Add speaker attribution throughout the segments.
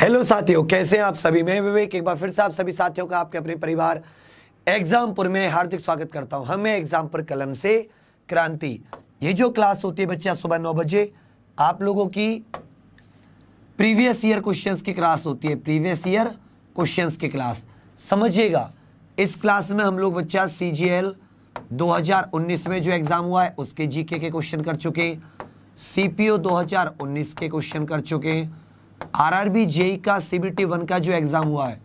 Speaker 1: hello साथियों कैसे हैं आप सभी मैं विवेक एक बार फिर से आप सभी साथियों का आपके अपने परिवार एग्जामपुर में हार्दिक स्वागत करता हूं हमें एग्जामपुर कलम से क्रांति ये जो क्लास होती है बच्चा सुबह नौ बजे आप लोगों की प्रीवियस ईयर क्वेश्चंस की क्लास होती है प्रीवियस ईयर क्वेश्चंस की क्लास समझिएगा इस क्लास में हम लोग बच्चा सी जी एल में जो एग्ज़ाम हुआ है उसके जीके के क्वेश्चन कर चुके सीपीओ सी के क्वेश्चन कर चुके हैं आरआरबी जेई का सीबीटी वन का जो एग्जाम हुआ है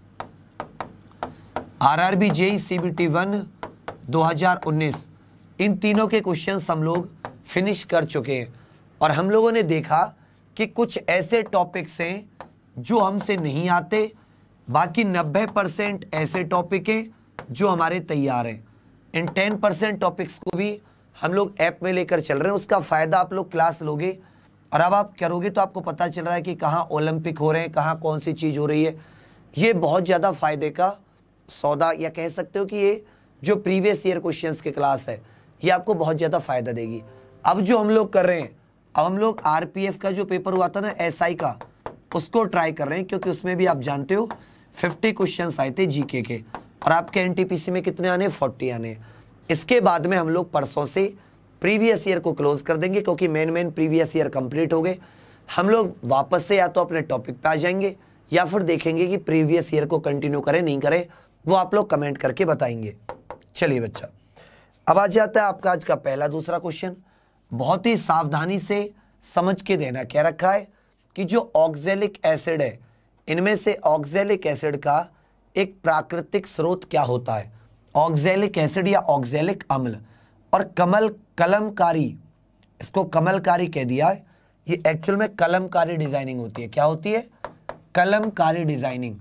Speaker 1: आरआरबी जेई सीबीटी वन 2019 इन तीनों के क्वेश्चन हम लोग फिनिश कर चुके हैं और हम लोगों ने देखा कि कुछ ऐसे टॉपिक्स हैं जो हमसे नहीं आते बाकी 90 परसेंट ऐसे टॉपिक हैं जो हमारे तैयार हैं इन 10 परसेंट टॉपिक्स को भी हम लोग ऐप में लेकर चल रहे हैं उसका फ़ायदा आप लोग क्लास लोगे और अब आप करोगे तो आपको पता चल रहा है कि कहाँ ओलंपिक हो रहे हैं कहाँ कौन सी चीज़ हो रही है ये बहुत ज़्यादा फ़ायदे का सौदा या कह सकते हो कि ये जो प्रीवियस ईयर क्वेश्चंस की क्लास है ये आपको बहुत ज़्यादा फ़ायदा देगी अब जो हम लोग कर रहे हैं अब हम लोग आर का जो पेपर हुआ था ना एस का उसको ट्राई कर रहे हैं क्योंकि उसमें भी आप जानते हो फिफ्टी क्वेश्चन आए थे जी के और आपके एन में कितने आने फोर्टी आने इसके बाद में हम लोग परसों से प्रीवियस ईयर को क्लोज कर देंगे क्योंकि main main previous year complete हो गए हम लोग वापस से या तो अपने टॉपिक पे आ जाएंगे या फिर देखेंगे कि प्रीवियस ईयर को कंटिन्यू करें नहीं करें वो आप लोग कमेंट करके बताएंगे चलिए बच्चा अब आ जाता है आपका आज का पहला दूसरा क्वेश्चन बहुत ही सावधानी से समझ के देना क्या रखा है कि जो ऑक्जेलिक एसिड है इनमें से ऑक्जेलिक एसिड का एक प्राकृतिक स्रोत क्या होता है ऑक्जेलिक एसिड या ऑक्जेलिक अम्ल और कमल कलमकारी इसको कमलकारी कह दिया है ये एक्चुअल में कलमकारी डिज़ाइनिंग होती है क्या होती है कलमकारी डिज़ाइनिंग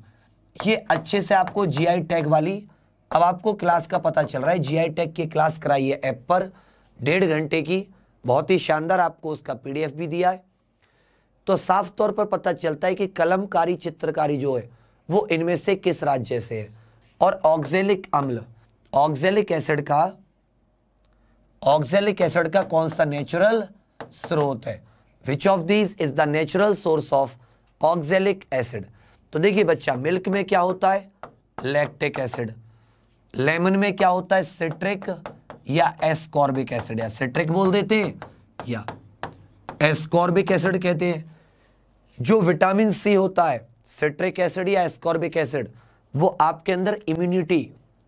Speaker 1: ये अच्छे से आपको जीआई टैग वाली अब आपको क्लास का पता चल रहा है जीआई टैग की क्लास कराई है ऐप पर डेढ़ घंटे की बहुत ही शानदार आपको उसका पीडीएफ भी दिया है तो साफ तौर पर पता चलता है कि कलमकारी चित्रकारी जो है वो इनमें से किस राज्य से है और ऑक्जेलिक अम्ल ऑक्जेलिक एसिड का ऑक्जेलिक एसिड का कौन सा नेचुरल स्रोत है which of these is the natural source of oxalic acid तो देखिए बच्चा मिल्क में क्या होता है लैक्टिक एसिड लेमन में क्या होता है सिट्रिक या एस्कॉर्बिक एसिड या सिट्रिक बोल देते हैं या एस्कॉर्बिक एसिड कहते हैं जो विटामिन सी होता है सिट्रिक एसिड या एस्कॉर्बिक एसिड वो आपके अंदर इम्यूनिटी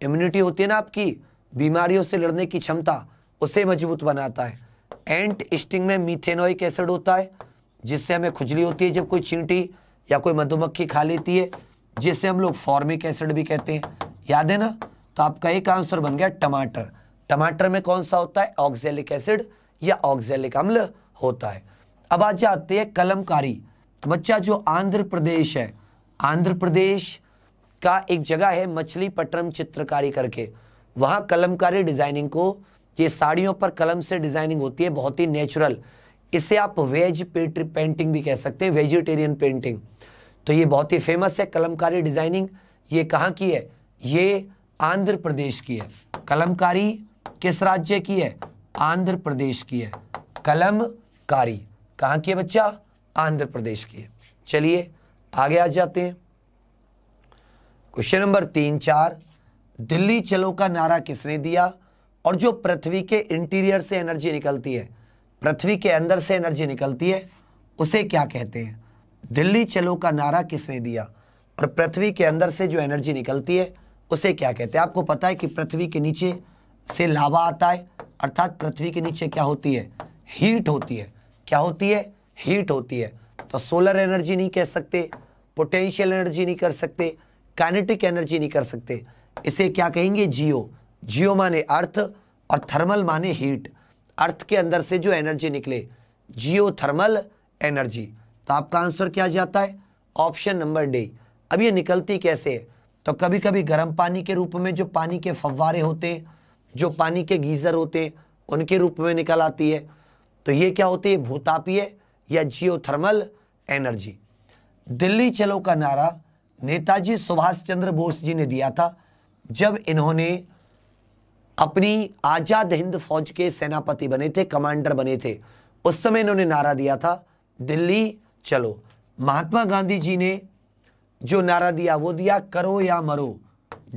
Speaker 1: इम्यूनिटी होती है ना आपकी बीमारियों से लड़ने की क्षमता उसे मजबूत बनाता है एंट स्टिंग में मीथेनोइक एसिड होता है जिससे हमें खुजली होती है जब कोई चींटी या कोई मधुमक्खी खा लेती है जिसे हम लोग फॉर्मिक एसिड भी कहते हैं याद है ना तो आपका एक आंसर बन गया टमाटर टमाटर में कौन सा होता है ऑक्जेलिक एसिड या ऑक्जेलिक अम्ल होता है अब आ जाते हैं कलमकारी तो बच्चा जो आंध्र प्रदेश है आंध्र प्रदेश का एक जगह है मछली पटरम चित्रकारी करके वहाँ कलमकारी डिजाइनिंग को ये साड़ियों पर कलम से डिजाइनिंग होती है बहुत ही नेचुरल इसे आप वेज पेंटिंग भी कह सकते हैं वेजिटेरियन पेंटिंग तो ये बहुत ही फेमस है कलमकारी डिजाइनिंग ये कहाँ की है ये आंध्र प्रदेश की है कलमकारी किस राज्य की है आंध्र प्रदेश की है कलमकारी कहाँ की है बच्चा आंध्र प्रदेश की है चलिए आगे आ जाते हैं क्वेश्चन नंबर तीन चार दिल्ली चलो का नारा किसने दिया और जो पृथ्वी के इंटीरियर से एनर्जी निकलती है पृथ्वी के अंदर से एनर्जी निकलती है उसे क्या कहते हैं दिल्ली चलो का नारा किसने दिया और पृथ्वी के अंदर से जो एनर्जी निकलती है उसे क्या कहते हैं आपको पता है कि पृथ्वी के नीचे से लावा आता है अर्थात पृथ्वी के नीचे क्या होती है हीट होती है क्या होती है हीट होती है तो सोलर एनर्जी नहीं कह सकते पोटेंशियल एनर्जी नहीं कर सकते काइनेटिक एनर्जी नहीं कर सकते इसे क्या कहेंगे जियो जियो माने अर्थ और थर्मल माने हीट अर्थ के अंदर से जो एनर्जी निकले जियो थर्मल एनर्जी तो आपका आंसर क्या जाता है ऑप्शन नंबर डी अब ये निकलती कैसे तो कभी कभी गर्म पानी के रूप में जो पानी के फव्वारे होते जो पानी के गीज़र होते हैं उनके रूप में निकल आती है तो ये क्या होती है भूतापीय या जियो थर्मल एनर्जी दिल्ली चलो का नारा नेताजी सुभाष चंद्र बोस जी ने दिया था जब इन्होंने अपनी आज़ाद हिंद फौज के सेनापति बने थे कमांडर बने थे उस समय इन्होंने नारा दिया था दिल्ली चलो महात्मा गांधी जी ने जो नारा दिया वो दिया करो या मरो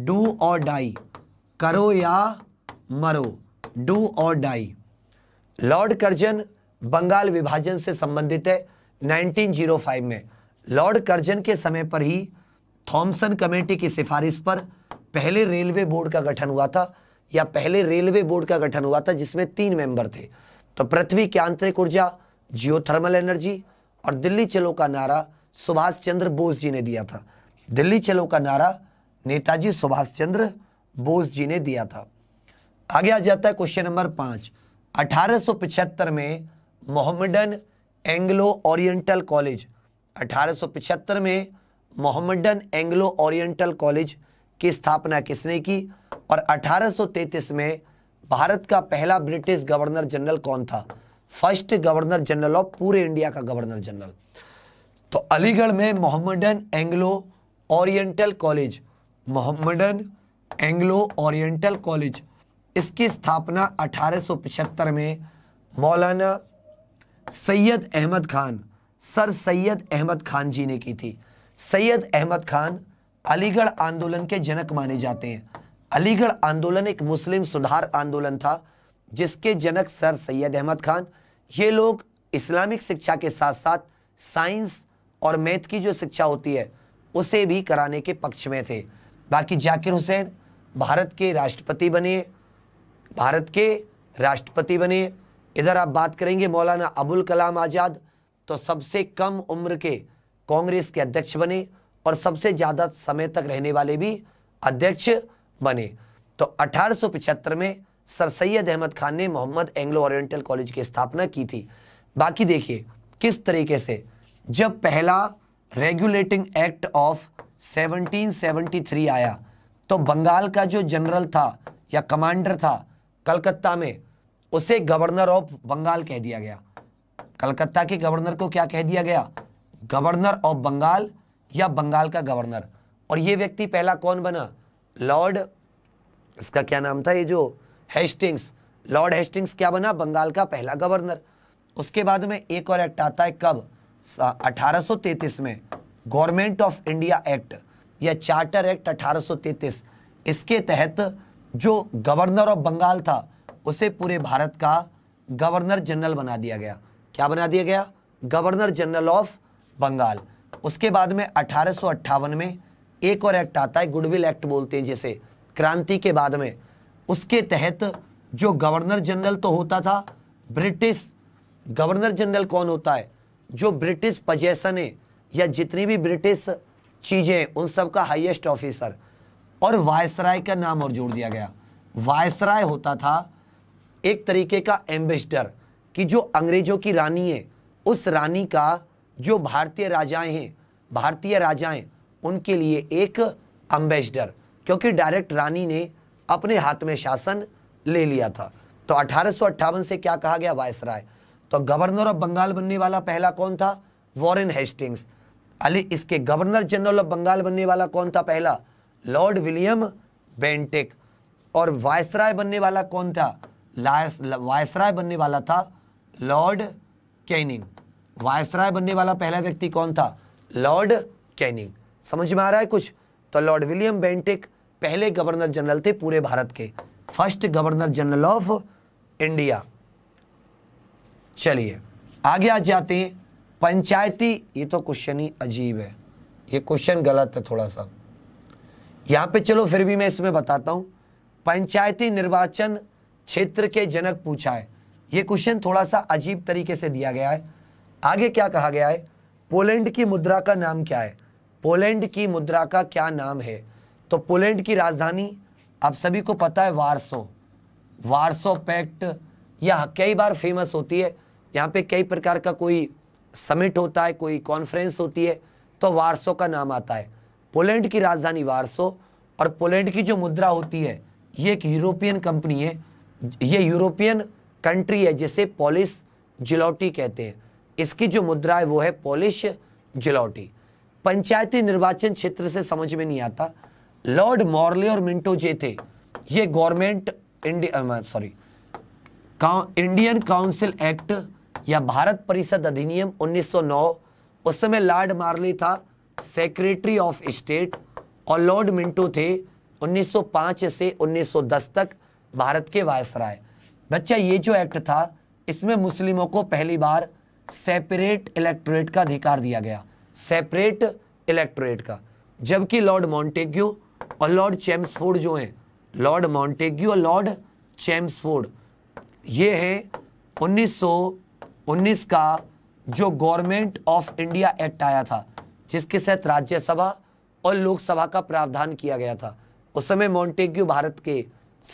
Speaker 1: डू और डाई करो या मरो डू और डाई लॉर्ड कर्जन बंगाल विभाजन से संबंधित है 1905 में लॉर्ड कर्जन के समय पर ही थॉमसन कमेटी की सिफारिश पर पहले रेलवे बोर्ड का गठन हुआ था या पहले रेलवे बोर्ड का गठन हुआ था जिसमें तीन मेंबर थे तो पृथ्वी की आंतरिक ऊर्जा जियोथर्मल एनर्जी और दिल्ली चलो का नारा सुभाष चंद्र बोस जी ने दिया था दिल्ली चलो का नारा नेताजी सुभाष चंद्र बोस जी ने दिया था आगे आ जाता है क्वेश्चन नंबर पांच अठारह में मोहम्मडन एंग्लो ओरिएंटल कॉलेज अठारह में मोहम्मडन एंग्लो ओरिएंटल कॉलेज की स्थापना किसने की और 1833 में भारत का पहला ब्रिटिश गवर्नर जनरल कौन था फर्स्ट गवर्नर जनरल ऑफ पूरे इंडिया का गवर्नर जनरल तो अलीगढ़ में Mohammedan Anglo oriental college Mohammedan Anglo oriental college इसकी स्थापना 1875 में मौलाना सैयद अहमद खान सर सैयद अहमद खान जी ने की थी सैयद अहमद खान अलीगढ़ आंदोलन के जनक माने जाते हैं अलीगढ़ आंदोलन एक मुस्लिम सुधार आंदोलन था जिसके जनक सर सैयद अहमद खान ये लोग इस्लामिक शिक्षा के साथ साथ साइंस और मैथ की जो शिक्षा होती है उसे भी कराने के पक्ष में थे बाकी जाकिर हुसैन भारत के राष्ट्रपति बने भारत के राष्ट्रपति बने इधर आप बात करेंगे मौलाना अबुल कलाम आज़ाद तो सबसे कम उम्र के कांग्रेस के अध्यक्ष बने और सबसे ज़्यादा समय तक रहने वाले भी अध्यक्ष बने तो अठारह में सर सैयद अहमद खान ने मोहम्मद एंग्लो ओरिएंटल कॉलेज की स्थापना की थी बाकी देखिए किस तरीके से जब पहला रेगुलेटिंग एक्ट ऑफ 1773 आया तो बंगाल का जो जनरल था या कमांडर था कलकत्ता में उसे गवर्नर ऑफ बंगाल कह दिया गया कलकत्ता के गवर्नर को क्या कह दिया गया गवर्नर ऑफ बंगाल या बंगाल का गवर्नर और ये व्यक्ति पहला कौन बना लॉर्ड इसका क्या नाम था ये जो हेस्टिंग्स लॉर्ड हेस्टिंग्स क्या बना बंगाल का पहला गवर्नर उसके बाद में एक और एक्ट आता है कब 1833 में गवर्नमेंट ऑफ इंडिया एक्ट या चार्टर एक्ट 1833 इसके तहत जो गवर्नर ऑफ बंगाल था उसे पूरे भारत का गवर्नर जनरल बना दिया गया क्या बना दिया गया गवर्नर जनरल ऑफ बंगाल उसके बाद में अठारह में एक और एक्ट आता है गुडविल एक्ट बोलते हैं जैसे क्रांति के बाद में उसके तहत जो गवर्नर जनरल तो होता था ब्रिटिश गवर्नर जनरल कौन होता है जो ब्रिटिश है या जितनी भी ब्रिटिश चीज़ें उन सब का हाईएस्ट ऑफिसर और वायसराय का नाम और जोड़ दिया गया वायसराय होता था एक तरीके का एम्बेसडर कि जो अंग्रेजों की रानी है उस रानी का जो भारतीय राजाएं हैं भारतीय राजाएं उनके लिए एक अम्बेसडर क्योंकि डायरेक्ट रानी ने अपने हाथ में शासन ले लिया था तो अठारह से क्या कहा गया वायसराय तो गवर्नर ऑफ बंगाल बनने वाला पहला कौन था वॉरेन हेस्टिंग्स अली इसके गवर्नर जनरल ऑफ बंगाल बनने वाला कौन था पहला लॉर्ड विलियम बेंटिक और वायसराय बनने वाला कौन था वायसराय बनने वाला था लॉर्ड कैनिंग वायसराय बनने वाला पहला व्यक्ति कौन था लॉर्ड कैनिंग समझ में आ रहा है कुछ तो लॉर्ड विलियम बेंटिक पहले गवर्नर जनरल थे पूरे भारत के first governor general of India चलिए आगे आ जाते हैं पंचायती ये तो क्वेश्चन ही अजीब है ये क्वेश्चन गलत है थोड़ा सा यहाँ पे चलो फिर भी मैं इसमें बताता हूँ पंचायती निर्वाचन क्षेत्र के जनक पूछा है ये क्वेश्चन थोड़ा सा अजीब तरीके से दिया गया है आगे क्या कहा गया है पोलैंड की मुद्रा का नाम क्या है पोलैंड की मुद्रा का क्या नाम है तो पोलैंड की राजधानी आप सभी को पता है वारसो वारसो पैक्ट यह कई बार फेमस होती है यहाँ पे कई प्रकार का कोई समिट होता है कोई कॉन्फ्रेंस होती है तो वारसो का नाम आता है पोलैंड की राजधानी वारसो और पोलैंड की जो मुद्रा होती है ये एक यूरोपियन कंपनी है ये यूरोपियन कंट्री है जिसे पॉलिश जिलौटी कहते हैं इसकी जो मुद्रा है वो है पॉलिश जिलौटी पंचायती निर्वाचन क्षेत्र से समझ में नहीं आता लॉर्ड मॉर्ले और मिंटो जे थे ये government India sorry Indian council act या भारत परिषद अधिनियम 1909 उस समय लॉर्ड मार्ले था सेक्रेटरी ऑफ स्टेट और लॉर्ड मिंटो थे 1905 से 1910 तक भारत के वायसराय बच्चा ये जो एक्ट था इसमें मुस्लिमों को पहली बार सेपरेट इलेक्ट्रेट का अधिकार दिया गया सेपरेट इलेक्टोरेट का जबकि लॉर्ड मॉन्टेग्यू और लॉर्ड चैम्सफोर्ड जो हैं लॉर्ड मॉन्टेग्यू और लॉर्ड चैम्सफोर्ड ये हैं 1919 का जो गवर्नमेंट ऑफ इंडिया एक्ट आया था जिसके तहत राज्यसभा और लोकसभा का प्रावधान किया गया था उस समय मॉन्टेग्यू भारत के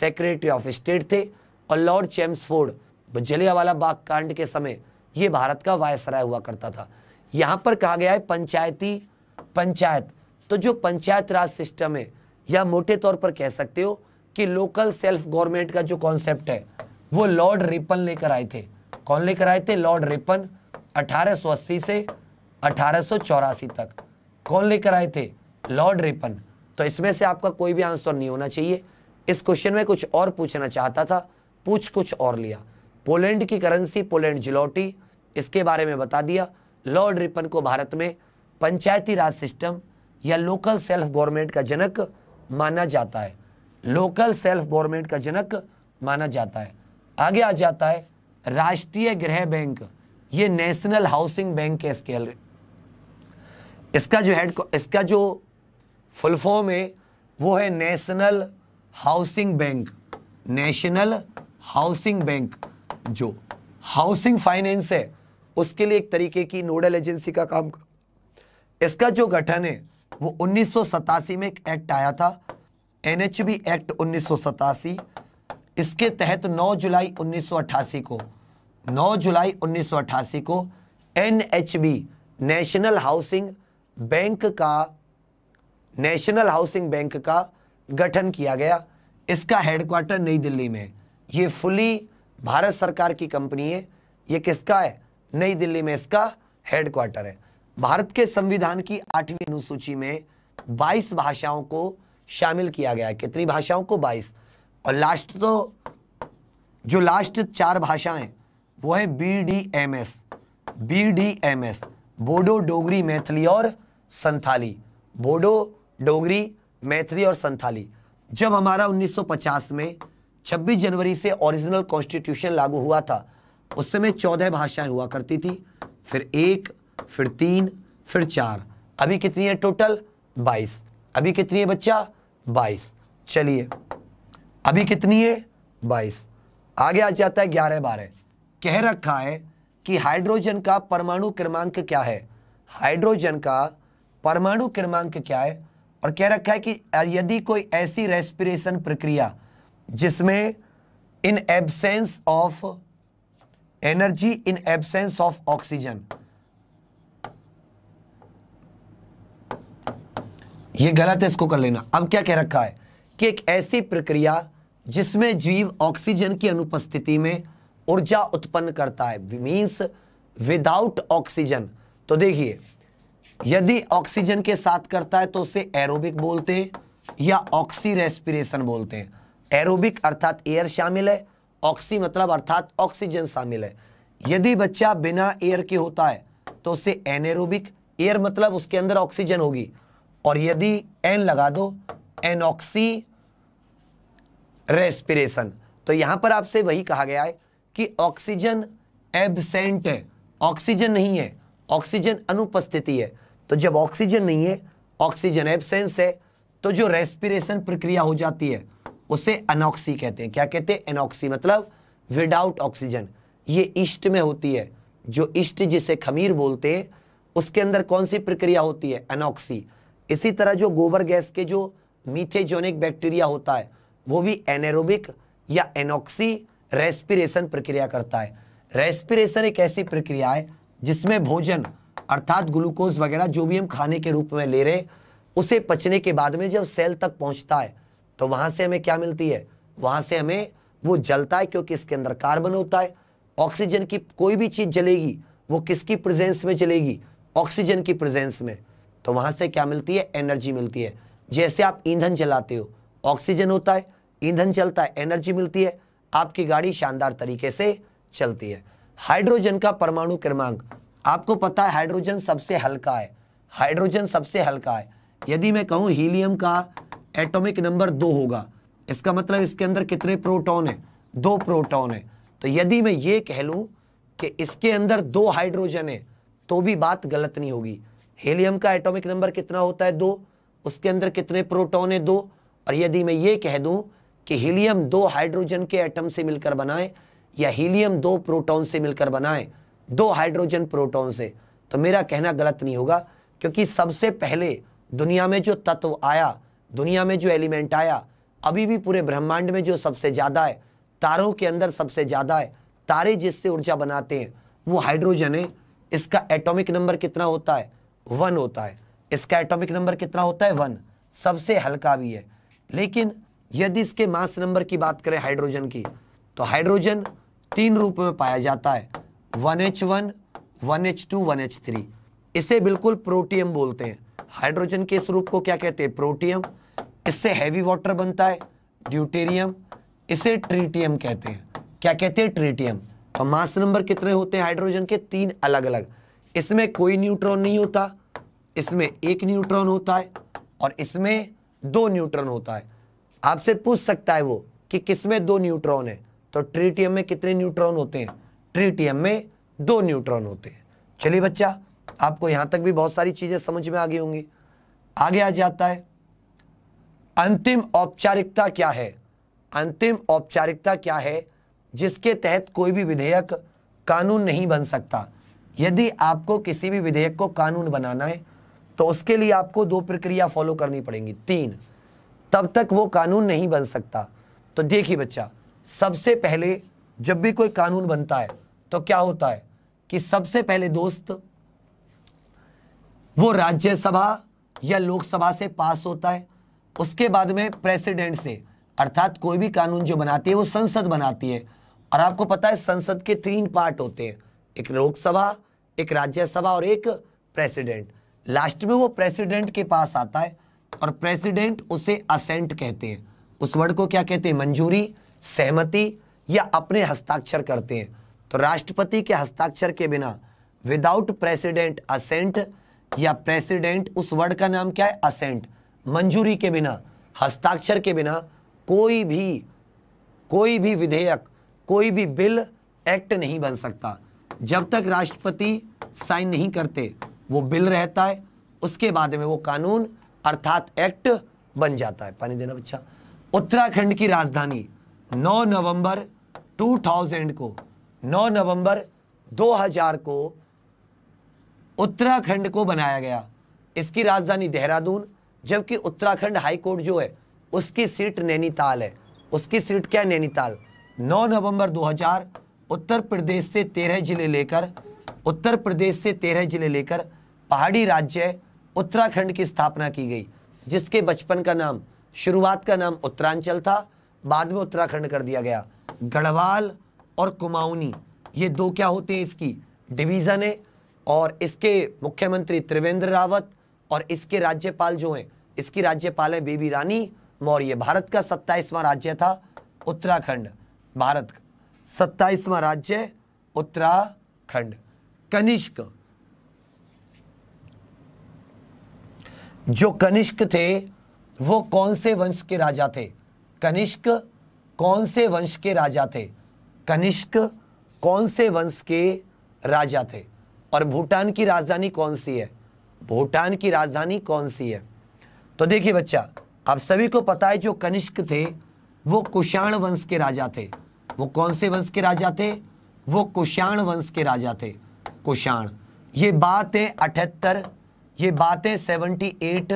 Speaker 1: सेक्रेटरी ऑफ स्टेट थे और लॉर्ड चैम्सफोर्ड जलियावाला बाग कांड के समय ये भारत का वायसराय हुआ करता था यहां पर कहा गया है पंचायती पंचायत तो जो पंचायत राज सिस्टम है या मोटे तौर पर कह सकते हो कि लोकल सेल्फ गवर्नमेंट का जो कॉन्सेप्ट है वो लॉर्ड रिपन लेकर आए थे कौन लेकर आए थे लॉर्ड रिपन 1880 से अठारह तक कौन लेकर आए थे लॉर्ड रिपन तो इसमें से आपका कोई भी आंसर नहीं होना चाहिए इस क्वेश्चन में कुछ और पूछना चाहता था पूछ कुछ और लिया पोलैंड की करेंसी पोलैंड जिलोटी इसके बारे में बता दिया लॉर्ड रिपन को भारत में पंचायती राज सिस्टम या लोकल सेल्फ गवर्नमेंट का जनक माना जाता है लोकल सेल्फ गवर्नमेंट का जनक माना जाता है आगे आ जाता है राष्ट्रीय गृह बैंक ये नेशनल हाउसिंग बैंक के स्केल इसका जो हेड इसका जो फुल फॉर्म है वो है national housing bank national housing bank जो हाउसिंग फाइनेंस है उसके लिए एक तरीके की नोडल एजेंसी का काम इसका जो गठन है वो उन्नीस में एक एक्ट आया था एन एक्ट उन्नीस इसके तहत 9 जुलाई 1988 को 9 जुलाई 1988 को एन नेशनल हाउसिंग बैंक का नेशनल हाउसिंग बैंक का गठन किया गया इसका हेडक्वार्टर नई दिल्ली में ये फुली भारत सरकार की कंपनी है ये किसका है नई दिल्ली में इसका हेडक्वार्टर है भारत के संविधान की आठवीं अनुसूची में 22 भाषाओं को शामिल किया गया है कितनी भाषाओं को 22 और लास्ट तो जो लास्ट चार भाषाएं वो है B D M S B D M S Bodo Dogri Maithili और संथाली बोडो डोगरी मैथिली और संथाली जब हमारा 1950 में 26 जनवरी से ओरिजिनल कॉन्स्टिट्यूशन लागू हुआ था उस समय चौदह भाषाएं हुआ करती थी फिर एक फिर तीन फिर चार अभी कितनी है टोटल बाईस अभी कितनी है बच्चा बाईस चलिए अभी कितनी है बाईस आगे आ जाता है ग्यारह बारह कह रखा है कि हाइड्रोजन का परमाणु क्रमांक क्या है हाइड्रोजन का परमाणु क्रमांक क्या है और कह रखा है कि यदि कोई ऐसी रेस्पिरेशन प्रक्रिया जिसमें in absence of energy in absence of oxygen ये गलत है इसको कर लेना अब क्या कह रखा है कि एक ऐसी प्रक्रिया जिसमें जीव ऑक्सीजन की अनुपस्थिति में ऊर्जा उत्पन्न करता है मीन्स विदाउट ऑक्सीजन तो देखिए यदि ऑक्सीजन के साथ करता है तो उसे एरोबिक बोलते हैं या ऑक्सी रेस्पिरेशन बोलते हैं एरोबिक अर्थात एयर शामिल है ऑक्सी मतलब अर्थात ऑक्सीजन शामिल है यदि बच्चा बिना एयर के होता है तो उसे एनेरोबिक एयर मतलब उसके अंदर ऑक्सीजन होगी और यदि एन लगा दो एनऑक्सी रेस्पिरेशन तो यहां पर आपसे वही कहा गया है कि ऑक्सीजन एबसेंट है ऑक्सीजन नहीं है ऑक्सीजन अनुपस्थिति है तो जब ऑक्सीजन नहीं है ऑक्सीजन एबसेंस है तो जो रेस्पिरेशन प्रक्रिया हो जाती है उसे अनॉक्सी कहते हैं क्या कहते हैं एनॉक्सी मतलब विदाउट ऑक्सीजन ये इष्ट में होती है जो इष्ट जिसे खमीर बोलते हैं उसके अंदर कौन सी प्रक्रिया होती है एनॉक्सी इसी तरह जो गोबर गैस के जो मीथेजोनिक बैक्टीरिया होता है वो भी एनेरोबिक या एनॉक्सी रेस्पिरेशन प्रक्रिया करता है रेस्पिरेशन एक ऐसी प्रक्रिया है जिसमें भोजन अर्थात ग्लूकोज वगैरह जो भी हम खाने के रूप में ले रहे उसे पचने के बाद में जब सेल तक पहुंचता है तो वहां से हमें क्या मिलती है वहां से हमें वो जलता है क्योंकि इसके अंदर कार्बन होता है ऑक्सीजन की कोई भी चीज़ जलेगी वो किसकी प्रेजेंस में जलेगी ऑक्सीजन की प्रेजेंस में तो वहां से क्या मिलती है एनर्जी मिलती है जैसे आप ईंधन जलाते हो ऑक्सीजन होता है ईंधन चलता है एनर्जी मिलती है आपकी गाड़ी शानदार तरीके से चलती है हाइड्रोजन का परमाणु क्रमांक आपको पता है हाइड्रोजन सबसे हल्का है हाइड्रोजन सबसे हल्का है यदि मैं कहूँ हीलियम का एटॉमिक नंबर दो होगा इसका मतलब इसके अंदर कितने प्रोटॉन हैं दो प्रोटॉन है तो यदि मैं ये कह लूँ कि इसके अंदर दो हाइड्रोजन है तो भी बात गलत नहीं होगी हेलियम का एटॉमिक नंबर कितना होता है दो उसके अंदर कितने प्रोटॉन है दो और यदि मैं ये कह दूँ कि हीलियम दो हाइड्रोजन के एटम से मिलकर बनाए या हीलियम दो प्रोटॉन से मिलकर बनाए दो हाइड्रोजन प्रोटॉन से तो मेरा कहना गलत नहीं होगा क्योंकि सबसे पहले दुनिया में जो तत्व आया दुनिया में जो एलिमेंट आया अभी भी पूरे ब्रह्मांड में जो सबसे ज़्यादा है तारों के अंदर सबसे ज़्यादा है तारे जिससे ऊर्जा बनाते हैं वो हाइड्रोजन है इसका एटॉमिक नंबर कितना होता है वन होता है इसका एटॉमिक नंबर कितना होता है वन सबसे हल्का भी है लेकिन यदि इसके मास नंबर की बात करें हाइड्रोजन की तो हाइड्रोजन तीन रूप में पाया जाता है one H one one H two one H three इसे बिल्कुल प्रोटियम बोलते हैं हाइड्रोजन के इस रूप को क्या कहते हैं प्रोटियम इससे हैवी वाटर बनता है ड्यूटेरियम इसे ट्रीटियम कहते हैं क्या कहते हैं ट्रीटियम और मास नंबर कितने होते हैं हाइड्रोजन के तीन अलग अलग इसमें कोई न्यूट्रॉन नहीं होता इसमें एक न्यूट्रॉन होता है और इसमें दो न्यूट्रॉन होता है आपसे पूछ सकता है वो कि किसमें दो न्यूट्रॉन है तो ट्रीटियम में कितने न्यूट्रॉन होते हैं ट्रीटियम में दो न्यूट्रॉन होते हैं चलिए बच्चा आपको यहाँ तक भी बहुत सारी चीज़ें समझ में आ गई होंगी आगे आ जाता है अंतिम औपचारिकता क्या है अंतिम औपचारिकता क्या है जिसके तहत कोई भी विधेयक कानून नहीं बन सकता यदि आपको किसी भी विधेयक को कानून बनाना है तो उसके लिए आपको दो प्रक्रिया फॉलो करनी पड़ेंगी तीन तब तक वो कानून नहीं बन सकता तो देखिए बच्चा सबसे पहले जब भी कोई कानून बनता है तो क्या होता है कि सबसे पहले दोस्त वो राज्यसभा या लोकसभा से पास होता है उसके बाद में प्रेसिडेंट से अर्थात कोई भी कानून जो बनाती है वो संसद बनाती है और आपको पता है संसद के तीन पार्ट होते हैं एक लोकसभा एक राज्यसभा और एक प्रेसिडेंट लास्ट में वो प्रेसिडेंट के पास आता है और प्रेसिडेंट उसे असेंट कहते हैं उस वर्ड को क्या कहते हैं मंजूरी सहमति या अपने हस्ताक्षर करते हैं तो राष्ट्रपति के हस्ताक्षर के बिना विदाउट प्रेसिडेंट असेंट या प्रेसिडेंट उस वर्ड का नाम क्या है असेंट मंजूरी के बिना हस्ताक्षर के बिना कोई भी कोई भी विधेयक कोई भी बिल एक्ट नहीं बन सकता जब तक राष्ट्रपति साइन नहीं करते वो बिल रहता है उसके बाद में वो कानून अर्थात एक्ट बन जाता है पानी देना बच्चा उत्तराखंड की राजधानी 9 नवंबर 2000 को 9 नवंबर 2000 को उत्तराखंड को बनाया गया इसकी राजधानी देहरादून जबकि उत्तराखंड हाई कोर्ट जो है उसकी सीट नैनीताल है उसकी सीट क्या नैनीताल 9 नवंबर 2000 उत्तर प्रदेश से तेरह जिले लेकर उत्तर प्रदेश से तेरह जिले लेकर पहाड़ी राज्य उत्तराखंड की स्थापना की गई जिसके बचपन का नाम शुरुआत का नाम उत्तरांचल था बाद में उत्तराखंड कर दिया गया गढ़वाल और कुमाऊनी ये दो क्या होते हैं इसकी डिवीज़न है और इसके मुख्यमंत्री त्रिवेंद्र रावत और इसके राज्यपाल जो हैं इसकी राज्यपाल है बेबी रानी मौर्य भारत का सत्ताईसवां राज्य था उत्तराखंड भारत का सत्ताईसवां राज्य उत्तराखंड कनिष्क जो कनिष्क थे वो कौन से वंश के राजा थे कनिष्क कौन से वंश के राजा थे कनिष्क कौन से वंश के राजा थे और भूटान की राजधानी कौन सी है भूटान की राजधानी कौन सी है तो देखिए बच्चा आप सभी को पता है जो कनिष्क थे वो कुषाण वंश के राजा थे वो कौन से वंश के राजा थे वो कुषाण वंश के राजा थे कुषाण ये बात है अठहत्तर ये बात है एट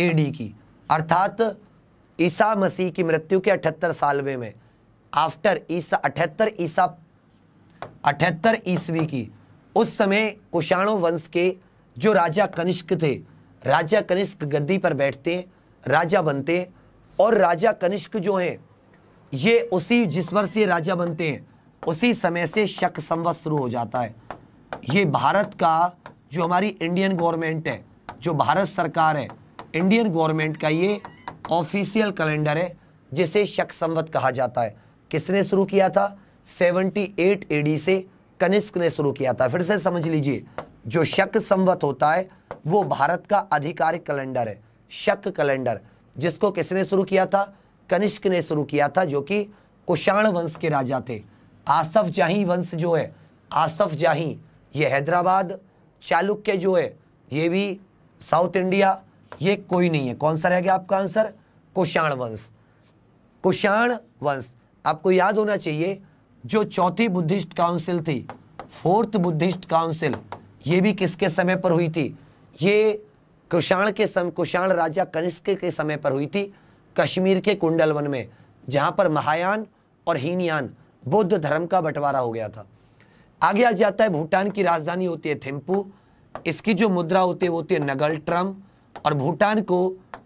Speaker 1: एडी की अर्थात ईसा मसीह की मृत्यु के अठहत्तर सालवे में आफ्टर ईसा अठहत्तर ईसा अठहत्तर ईस्वी की उस समय कुषाणों वंश के जो राजा कनिष्क थे राजा कनिष्क गद्दी पर बैठते राजा बनते और राजा कनिष्क जो हैं ये उसी जिस वर्ष ये राजा बनते हैं उसी समय से शक संवत शुरू हो जाता है ये भारत का जो हमारी इंडियन गवर्नमेंट है जो भारत सरकार है इंडियन गवर्नमेंट का ये ऑफिशियल कैलेंडर है जिसे शक संवत कहा जाता है किसने शुरू किया था 78 एडी से कनिष्क ने शुरू किया था फिर से समझ लीजिए जो शक संवत होता है वो भारत का आधिकारिक कैलेंडर है शक कैलेंडर जिसको किसने शुरू किया था कनिष्क ने शुरू किया था जो कि कुषाण वंश के राजा थे आसफ जाही वंश जो है आसफ जाही ये हैदराबाद चालुक्य जो है ये भी साउथ इंडिया ये कोई नहीं है कौन सा रह गया आपका आंसर कुषाण वंश कुषाण वंश आपको याद होना चाहिए जो चौथी बुद्धिस्ट काउंसिल थी फोर्थ बुद्धिस्ट काउंसिल ये भी किसके समय पर हुई थी ये कुषाण के सम कुषाण राजा कनिष्क के समय पर हुई थी कश्मीर के कुंडलवन में जहाँ पर महायान और हीनयान बौद्ध धर्म का बंटवारा हो गया था आगे आ जाता है भूटान की राजधानी होती है थिम्पू इसकी जो मुद्रा होती है वो होती है नगल ट्रम और भूटान को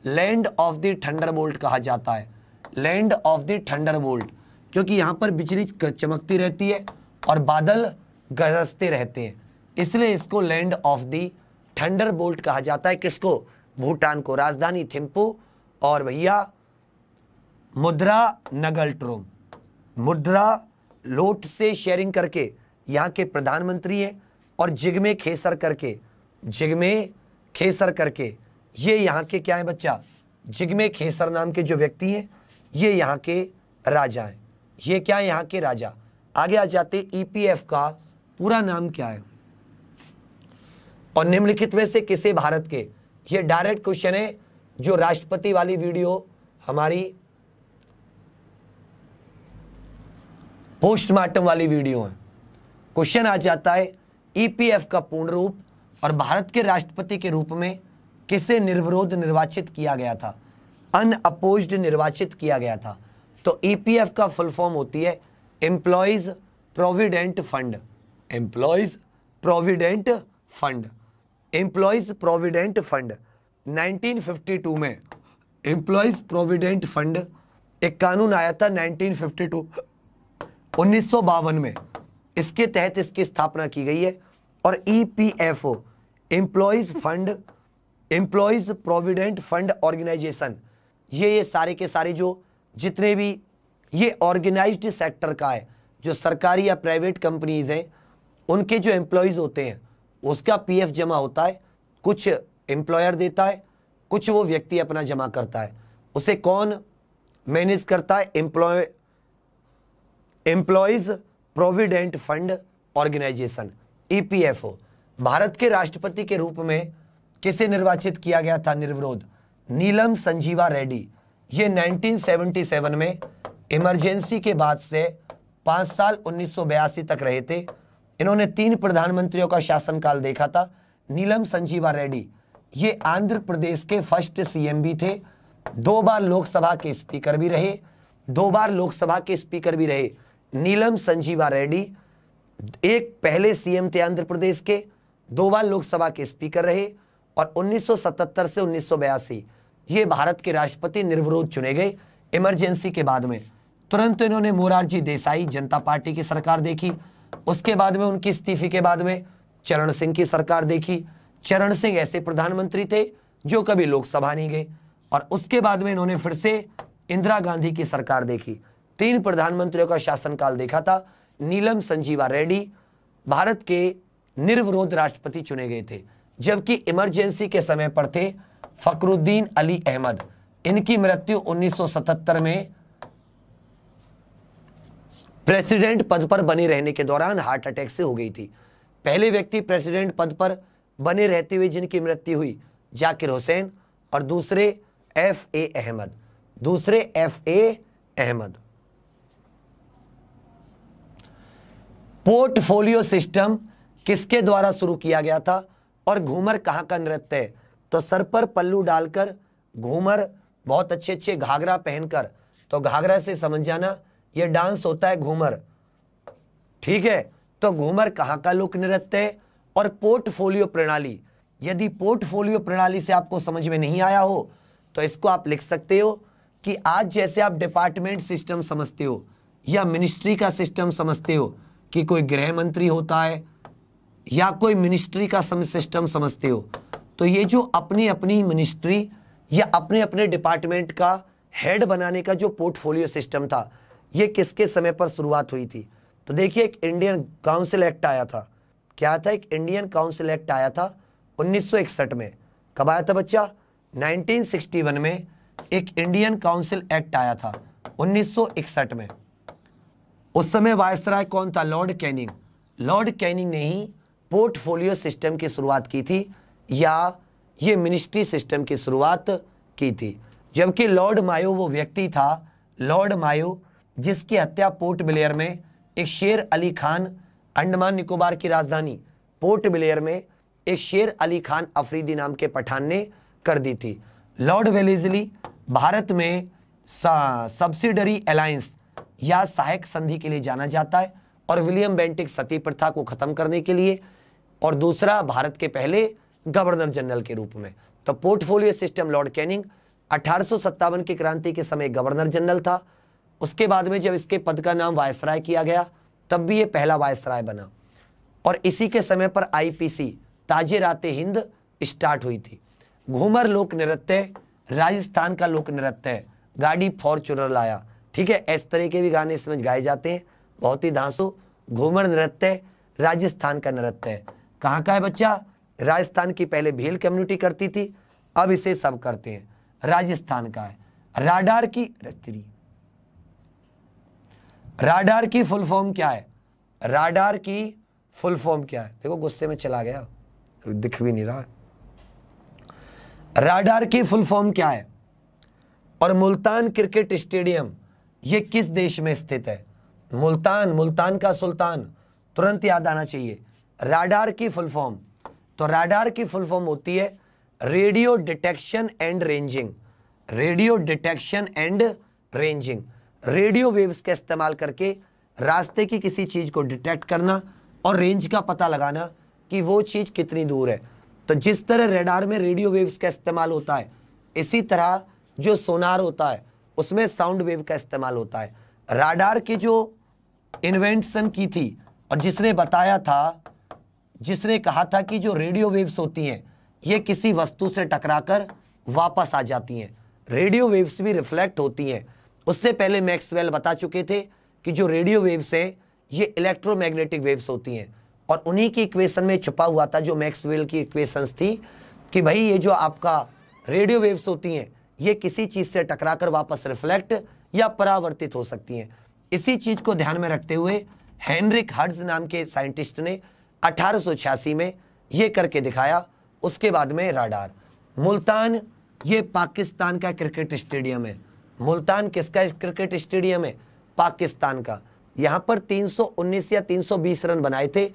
Speaker 1: लैंड ऑफ द थंडरबोल्ट कहा जाता है लैंड ऑफ द थंडरबोल्ट क्योंकि यहाँ पर बिजली चमकती रहती है और बादल गरजते रहते हैं इसलिए इसको land of the thunderbolt कहा जाता है किसको भूटान को राजधानी थिम्पू और भैया मुद्रा नगल ट्रोम मुद्रा लोट से शेयरिंग करके यहाँ के प्रधानमंत्री हैं और जिगमे खेसर करके जिगमे खेसर करके ये यहाँ के क्या है बच्चा जिगमे खेसर नाम के जो व्यक्ति हैं ये यहाँ के राजा हैं ये क्या है यहाँ के राजा आगे आ जाते ई e का पूरा नाम क्या है और निम्नलिखित में से किसे भारत के ये डायरेक्ट क्वेश्चन है जो राष्ट्रपति वाली वीडियो हमारी पोस्टमार्टम वाली वीडियो है क्वेश्चन आ जाता है ईपीएफ e का पूर्ण रूप और भारत के राष्ट्रपति के रूप में किसे निर्विरोध निर्वाचित किया गया था अन अपोज्ड निर्वाचित किया गया था तो ईपीएफ e का फुल फॉर्म होती है employees provident fund employees provident fund employees provident fund 1952 में एम्प्लॉयज प्रोविडेंट फंड एक कानून आया था 1952 उन्नीस में इसके तहत इसकी स्थापना की गई है और E P F O employees fund employees provident fund organisation ये ये सारे के सारे जो जितने भी ये ऑर्गेनाइज्ड सेक्टर का है जो सरकारी या प्राइवेट कंपनीज हैं उनके जो एम्प्लॉयज़ होते हैं उसका पीएफ जमा होता है कुछ एम्प्लॉयर देता है कुछ वो व्यक्ति अपना जमा करता है उसे कौन मैनेज करता है employ employees provident fund organisation EPFO Bharat के राष्ट्रपति के रूप में किसे निर्वाचित किया गया था निर्विरोध नीलम संजीवा रेड्डी ये 1977 में इमरजेंसी के बाद से पाँच साल उन्नीस तक रहे थे इन्होंने तीन प्रधानमंत्रियों का शासनकाल देखा था नीलम संजीवा रेड्डी ये आंध्र प्रदेश के फर्स्ट सीएम भी थे दो बार लोकसभा के स्पीकर भी रहे दो बार लोकसभा के स्पीकर भी रहे नीलम संजीवा रेड्डी एक पहले सीएम थे आंध्र प्रदेश के दो बार लोकसभा के स्पीकर रहे और 1977 से उन्नीस ये भारत के राष्ट्रपति निर्विरोध चुने गए इमरजेंसी के बाद में तुरंत इन्होंने मोरारजी देसाई जनता पार्टी की सरकार देखी उसके बाद में उनकी इस्तीफे के बाद में चरण सिंह की सरकार देखी चरण सिंह ऐसे प्रधानमंत्री थे जो कभी लोकसभा नहीं गए और उसके बाद में इन्होंने फिर से इंदिरा गांधी की सरकार देखी तीन प्रधानमंत्रियों का शासनकाल देखा था नीलम संजीवा रेड्डी भारत के निर्विरोध राष्ट्रपति चुने गए थे जबकि इमरजेंसी के समय पर थे फकरुद्दीन अली अहमद इनकी मृत्यु 1977 में प्रेसिडेंट पद पर बने रहने के दौरान हार्ट अटैक से हो गई थी पहले व्यक्ति प्रेसिडेंट पद पर बने रहते हुए जिनकी मृत्यु हुई जाकिर हुसैन और दूसरे एफ ए अहमद दूसरे F A Ahmed portfolio system किसके द्वारा शुरू किया गया था और घूमर कहाँ का नृत्य है तो सर पर पल्लू डालकर घूमर बहुत अच्छे अच्छे घाघरा पहनकर तो घाघरा से समझ जाना ये डांस होता है घूमर ठीक है तो घूमर कहां का लोक नृत्य और पोर्टफोलियो प्रणाली यदि पोर्टफोलियो प्रणाली से आपको समझ में नहीं आया हो तो इसको आप लिख सकते हो कि आज जैसे आप डिपार्टमेंट सिस्टम समझते हो या मिनिस्ट्री का सिस्टम समझते हो कि कोई गृह मंत्री होता है या कोई मिनिस्ट्री का सिस्टम समझते हो तो ये जो अपनी अपनी मिनिस्ट्री या अपने अपने डिपार्टमेंट का हेड बनाने का जो पोर्टफोलियो सिस्टम था ये किसके समय पर शुरुआत हुई थी तो देखिए एक इंडियन काउंसिल एक्ट आया था क्या था एक इंडियन काउंसिल एक्ट आया था 1961 में कब आया था बच्चा 1961 में एक इंडियन काउंसिल एक्ट आया था 1961 में उस समय वायसराय कौन था लॉर्ड कैनिंग लॉर्ड कैनिंग ने ही पोर्टफोलियो सिस्टम की शुरुआत की थी या ये मिनिस्ट्री सिस्टम की शुरुआत की थी जबकि लॉर्ड मायो वो व्यक्ति था लॉर्ड मायो जिसकी हत्या पोर्ट ब्लेयर में एक शेर अली खान अंडमान निकोबार की राजधानी पोर्ट ब्लेयर में एक शेर अली खान अफरीदी नाम के पठान ने कर दी थी लॉर्ड वेलिजली भारत में सब्सिडरी अलायंस या सहायक संधि के लिए जाना जाता है और विलियम बेंटिक सती प्रथा को ख़त्म करने के लिए और दूसरा भारत के पहले गवर्नर जनरल के रूप में तो पोर्टफोलियो सिस्टम लॉर्ड कैनिंग अठारह की क्रांति के समय गवर्नर जनरल था उसके बाद में जब इसके पद का नाम वायसराय किया गया तब भी ये पहला वायसराय बना और इसी के समय पर आईपीसी ताजे रात हिंद स्टार्ट हुई थी घूमर लोक नृत्य राजस्थान का लोक नृत्य गाड़ी फॉर्चुनर लाया ठीक है इस तरह के भी गाने इसमें गाए जाते हैं बहुत ही धांसो घूमर नृत्य राजस्थान का नृत्य है कहाँ का है बच्चा राजस्थान की पहले भील कम्युनिटी करती थी अब इसे सब करते हैं राजस्थान का है राडार की रत्री राडार की फुल फॉर्म क्या है राडार की फुल फॉर्म क्या है देखो गुस्से में चला गया दिख भी नहीं रहा राडार की फुल फॉर्म क्या है और मुल्तान क्रिकेट स्टेडियम ये किस देश में स्थित है मुल्तान मुल्तान का सुल्तान तुरंत याद आना चाहिए राडार की फुल फॉर्म तो राडार की फुल फॉर्म होती है radio detection and ranging radio detection and ranging radio waves का इस्तेमाल करके रास्ते की किसी चीज़ को डिटेक्ट करना और रेंज का पता लगाना कि वो चीज़ कितनी दूर है तो जिस तरह रेडार में रेडियो वेव्स का इस्तेमाल होता है इसी तरह जो सोनार होता है उसमें साउंड वेव का इस्तेमाल होता है राडार की जो इन्वेंशन की थी और जिसने बताया था जिसने कहा था कि जो रेडियो वेव्स होती हैं ये किसी वस्तु से टकराकर वापस आ जाती हैं रेडियो वेव्स भी रिफ्लेक्ट होती हैं उससे पहले मैक्सवेल बता चुके थे कि जो रेडियो वेव्स हैं ये इलेक्ट्रोमैग्नेटिक वेव्स होती हैं और उन्हीं की इक्वेशन में छुपा हुआ था जो मैक्सवेल की इक्वेशंस थी कि भाई ये जो आपका रेडियो वेव्स होती हैं ये किसी चीज़ से टकरा कर वापस रिफ्लेक्ट या परावर्तित हो सकती हैं इसी चीज़ को ध्यान में रखते हुए हैंनरिक हर्ज नाम के साइंटिस्ट ने अठारह में ये करके दिखाया उसके बाद में राडार मुल्तान ये पाकिस्तान का क्रिकेट स्टेडियम है मुल्तान किसका क्रिकेट स्टेडियम है पाकिस्तान का यहां पर 319 या 320 रन बनाए थे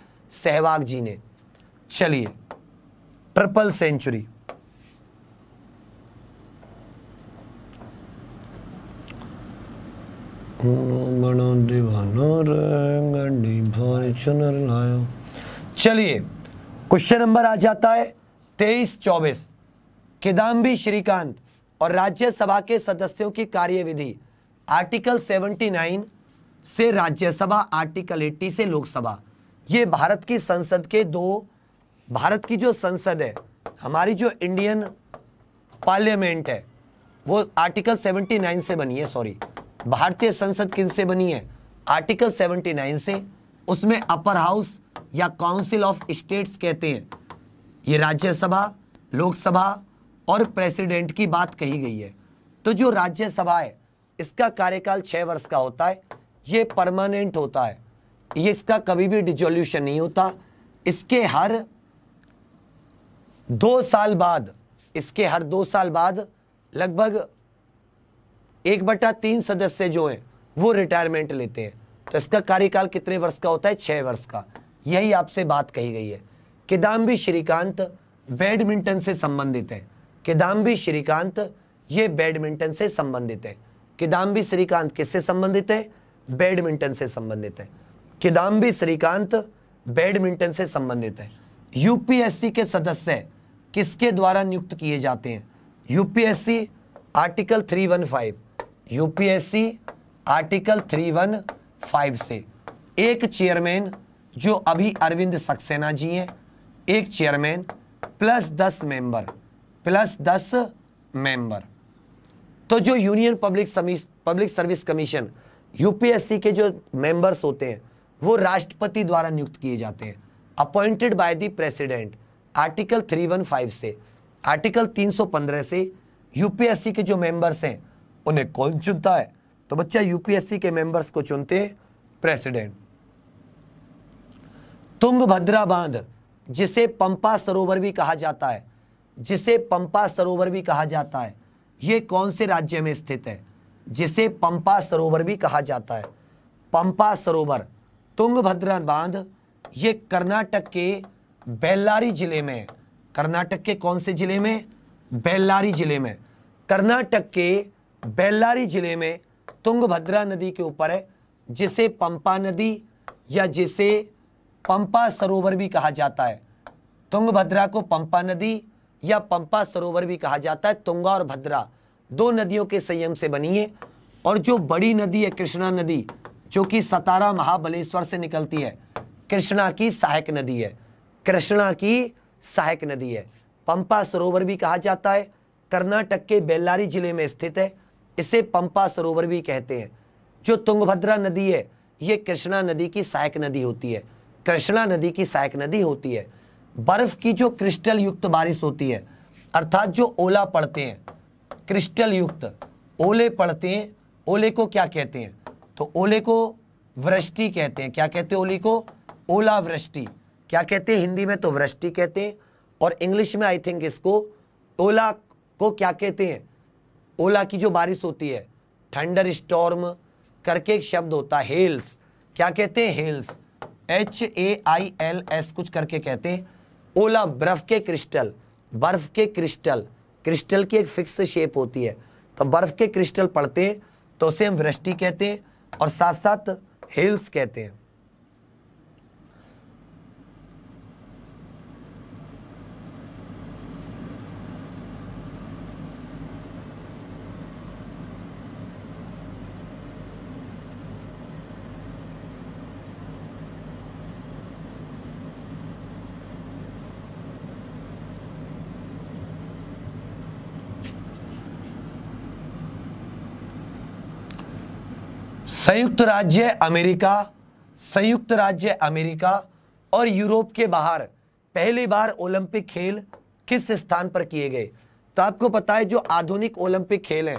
Speaker 1: सहवाग जी ने चलिए ट्रिपल सेंचुरी चलिए क्वेश्चन नंबर आ जाता है तेईस चौबीस किदाम्बी श्रीकांत और राज्यसभा के सदस्यों की कार्यविधि आर्टिकल 79 से राज्यसभा आर्टिकल 80 से लोकसभा ये भारत की संसद के दो भारत की जो संसद है हमारी जो इंडियन पार्लियामेंट है वो आर्टिकल 79 से बनी है सॉरी भारतीय संसद किन से बनी है आर्टिकल 79 से उसमें अपर हाउस या काउंसिल ऑफ स्टेट्स कहते हैं ये राज्यसभा लोकसभा और प्रेसिडेंट की बात कही गई है तो जो राज्यसभा है इसका कार्यकाल छः वर्ष का होता है ये परमानेंट होता है ये इसका कभी भी डिजोल्यूशन नहीं होता इसके हर दो साल बाद इसके हर दो साल बाद लगभग एक बटा तीन सदस्य जो हैं वो रिटायरमेंट लेते हैं तो इसका कार्यकाल कितने वर्ष का होता है छः वर्ष का यही आपसे बात कही गई है किदाम्बी श्रीकांत बैडमिंटन से संबंधित हैं किदाम्बी श्रीकांत ये बैडमिंटन से संबंधित है किदाम्बी श्रीकांत किससे संबंधित है बैडमिंटन से संबंधित है किदाम्बी श्रीकांत बैडमिंटन से संबंधित है यूपीएससी के सदस्य किसके द्वारा नियुक्त किए जाते हैं यूपीएससी आर्टिकल 315 यूपीएससी आर्टिकल 315 से एक चेयरमैन जो अभी अरविंद सक्सेना जी हैं एक चेयरमैन प्लस दस मेंबर प्लस दस मेंबर तो जो union public public service commission UPSC के जो मेंबर्स होते हैं वो राष्ट्रपति द्वारा नियुक्त किए जाते हैं appointed by the president article 315 से आर्टिकल 315 से यूपीएससी के जो मेंबर्स हैं उन्हें कौन चुनता है तो बच्चा यूपीएससी के मेंबर्स को चुनते हैं प्रेसिडेंट भद्रा बांध जिसे पंपा सरोवर भी कहा जाता है जिसे पंपा सरोवर भी कहा जाता है ये कौन से राज्य में स्थित है जिसे पंपा सरोवर भी कहा जाता है पंपा सरोवर तुंगभद्रा बांध ये कर्नाटक के बेल्लारी जिले में कर्नाटक के कौन से जिले में बेल्लारी जिले में कर्नाटक के बेल्लारी जिले में तुंगभद्रा नदी के ऊपर है जिसे पंपा नदी या जिसे पंपा सरोवर भी कहा जाता है तुंगभद्रा को पंपा नदी या पंपा सरोवर भी कहा जाता है तुंगा और भद्रा दो नदियों के संयम से बनी है और जो बड़ी नदी है कृष्णा नदी जो कि सतारा महाबलेश्वर से निकलती है कृष्णा की सहायक नदी है कृष्णा की सहायक नदी है पंपा सरोवर भी कहा जाता है कर्नाटक के बेल्लारी जिले में स्थित है इसे पंपा सरोवर भी कहते हैं जो तुंगभद्रा नदी है ये कृष्णा नदी की सहायक नदी होती है कृष्णा नदी की सहायक नदी होती है बर्फ की जो क्रिस्टल युक्त बारिश होती है अर्थात जो ओला पड़ते हैं क्रिस्टल युक्त ओले पड़ते हैं ओले को क्या कहते हैं तो ओले को वृष्टि कहते हैं क्या कहते हैं ओले को ओला वृष्टि क्या कहते हैं हिंदी में तो वृष्टि कहते हैं और इंग्लिश में आई थिंक इसको ओला को क्या कहते हैं ओला की जो बारिश होती है थंडर स्टॉर्म करके एक शब्द होता है हेल्स क्या कहते हैं Hails H A I L S कुछ करके कहते हैं ओला बर्फ के क्रिस्टल बर्फ के क्रिस्टल क्रिस्टल की एक फिक्स शेप होती है तो बर्फ के क्रिस्टल पड़ते तो उसे हम वृष्टि कहते हैं और साथ साथ हिल्स कहते हैं संयुक्त राज्य अमेरिका संयुक्त राज्य अमेरिका और यूरोप के बाहर पहली बार ओलंपिक खेल किस स्थान पर किए गए तो आपको पता है जो आधुनिक ओलंपिक खेल हैं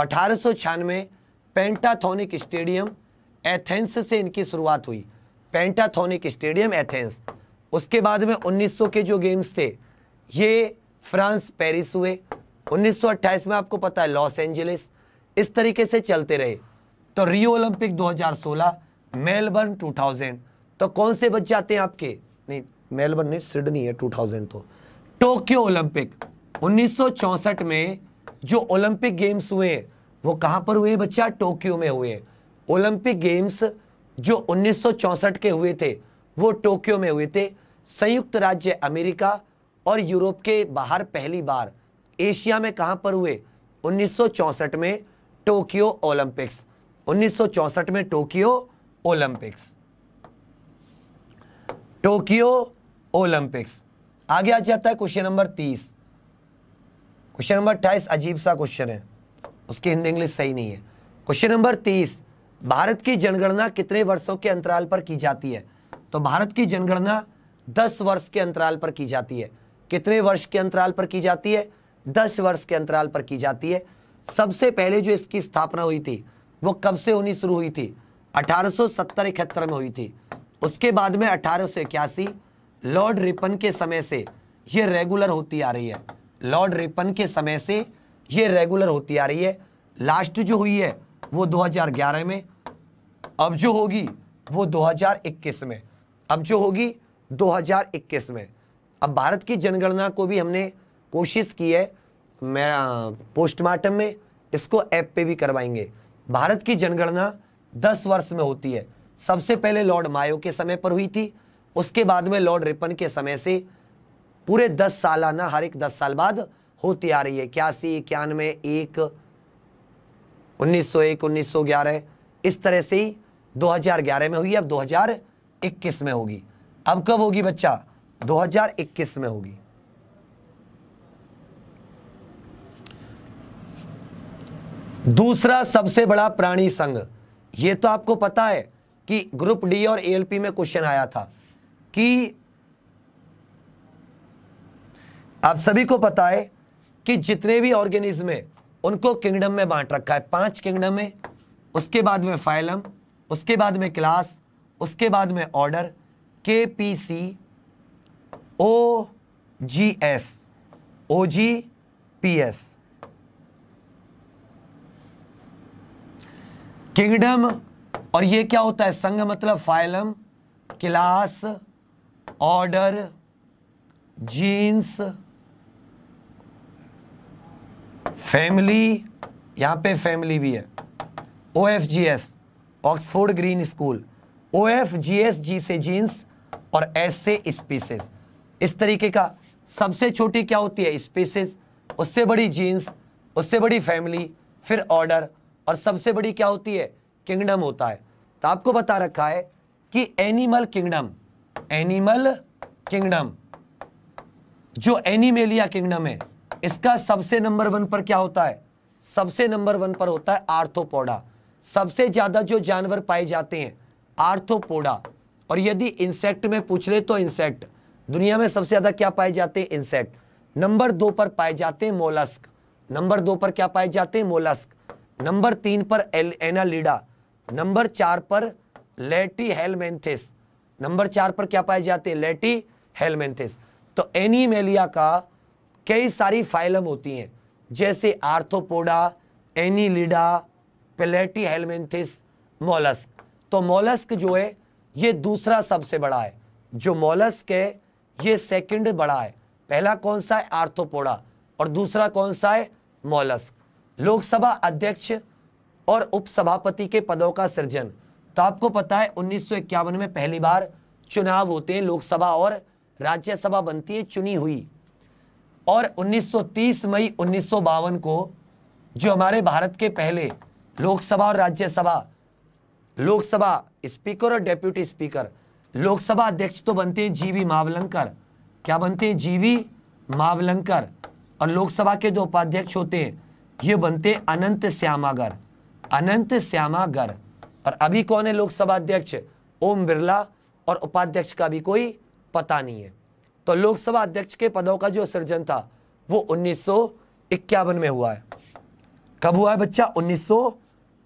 Speaker 1: अठारह सौ छियानवे पेंटाथोनिक स्टेडियम एथेंस से इनकी शुरुआत हुई पेंटाथोनिक स्टेडियम एथेंस उसके बाद में 1900 के जो गेम्स थे ये फ्रांस पेरिस हुए 1928 में आपको पता है लॉस एंजलिस इस तरीके से चलते रहे तो रियो ओलंपिक 2016 मेलबर्न 2000 तो कौन से बच्चे आते हैं आपके नहीं मेलबर्न नहीं सिडनी है 2000 तो टोक्यो ओलंपिक 1964 में जो ओलंपिक गेम्स हुए वो कहां पर हुए बच्चा टोक्यो में हुए ओलंपिक गेम्स जो 1964 के हुए थे वो टोक्यो में हुए थे संयुक्त राज्य अमेरिका और यूरोप के बाहर पहली बार एशिया में कहां पर हुए 1964 में टोक्यो ओलंपिक्स 1964 में टोक्यो ओलंपिक्स टोक्यो ओलंपिक्स आगे आ जाता है क्वेश्चन नंबर तीस क्वेश्चन नंबर अट्ठाईस अजीब सा क्वेश्चन है उसकी हिंदी इंग्लिश सही नहीं है क्वेश्चन नंबर 30 भारत की जनगणना कितने वर्षों के अंतराल पर की जाती है तो भारत की जनगणना दस वर्ष के अंतराल पर की जाती है कितने वर्ष के अंतराल पर की जाती है दस वर्ष के अंतराल पर की जाती है सबसे पहले जो इसकी स्थापना हुई थी वो कब से होनी शुरू हुई थी अठारह सौ में हुई थी उसके बाद में अठारह लॉर्ड रिपन के समय से ये रेगुलर होती आ रही है लॉर्ड रिपन के समय से ये रेगुलर होती आ रही है लास्ट जो हुई है वो 2011 में अब जो होगी वो 2021 में अब जो होगी 2021 में अब भारत की जनगणना को भी हमने कोशिश की है मेरा पोस्टमार्टम में इसको ऐप पे भी करवाएंगे भारत की जनगणना दस वर्ष में होती है सबसे पहले लॉर्ड मायो के समय पर हुई थी उसके बाद में लॉर्ड रिपन के समय से पूरे दस सालाना हर एक दस साल बाद होती आ रही है इक्यासी इक्यानवे एक उन्नीस सौ एक उन्नीस सौ ग्यारह इस तरह से ही 2011 में हुई अब 2021 में होगी अब कब होगी बच्चा 2021 में होगी दूसरा सबसे बड़ा प्राणी संघ ये तो आपको पता है कि ग्रुप डी और एएलपी में क्वेश्चन आया था कि आप सभी को पता है कि जितने भी ऑर्गेनिज्म है उनको किंगडम में बांट रखा है पांच किंगडम है उसके बाद में फाइलम उसके बाद में क्लास उसके बाद में ऑर्डर के P C O G S O G P S kingdom और ये क्या होता है संघ मतलब phylum class order genus family यहाँ पे फैमिली भी है O F G S Oxford green school O F G S G से जीन्स और एस से स्पीसीज इस तरीके का सबसे छोटी क्या होती है स्पीसीज उससे बड़ी जीन्स उससे बड़ी फैमिली फिर ऑर्डर और सबसे बड़ी क्या होती है किंगडम होता है तो आपको बता रखा है कि एनिमल किंगडम एनिमल किंगडम जो एनिमेलिया किंगडम है इसका सबसे नंबर वन पर क्या होता है सबसे नंबर वन पर होता है आर्थोपोडा सबसे ज्यादा जो जानवर पाए जाते हैं आर्थोपोडा और यदि इंसेक्ट में पूछ ले तो इंसेक्ट दुनिया में सबसे ज्यादा क्या पाए जाते हैं इंसेक्ट नंबर दो पर पाए जाते हैं मोलस्क नंबर दो पर क्या पाए जाते हैं मोलस्क नंबर तीन पर एल, लीडा नंबर चार पर लेटी हेलमेंथिस नंबर चार पर क्या पाए जाते हैं लेटी हेलमेंथिस तो एनीमेलिया का कई सारी फाइलम होती हैं जैसे Arthropoda Annelida Platyhelminthes mollusc तो मोलस्क जो है ये दूसरा सबसे बड़ा है जो मोलस्क है ये सेकंड बड़ा है पहला कौन सा है आर्थोपोडा और दूसरा कौन सा है मोलस्क लोकसभा अध्यक्ष और उपसभापति के पदों का सृजन तो आपको पता है उन्नीस में पहली बार चुनाव होते हैं लोकसभा और राज्यसभा बनती है चुनी हुई और 1930 मई उन्नीस को जो हमारे भारत के पहले लोकसभा और राज्यसभा लोकसभा स्पीकर और डेप्यूटी स्पीकर लोकसभा अध्यक्ष तो बनते हैं जीवी मावलंकर क्या बनते हैं जीवी मावलंकर और लोकसभा के जो उपाध्यक्ष होते हैं ये बनते हैं अनंत श्यामागर अनंत श्यामागर और अभी कौन है लोकसभा अध्यक्ष ओम बिरला और उपाध्यक्ष का भी कोई पता नहीं है तो लोकसभा अध्यक्ष के पदों का जो सृजन था वो उन्नीस में हुआ है कब हुआ है बच्चा उन्नीस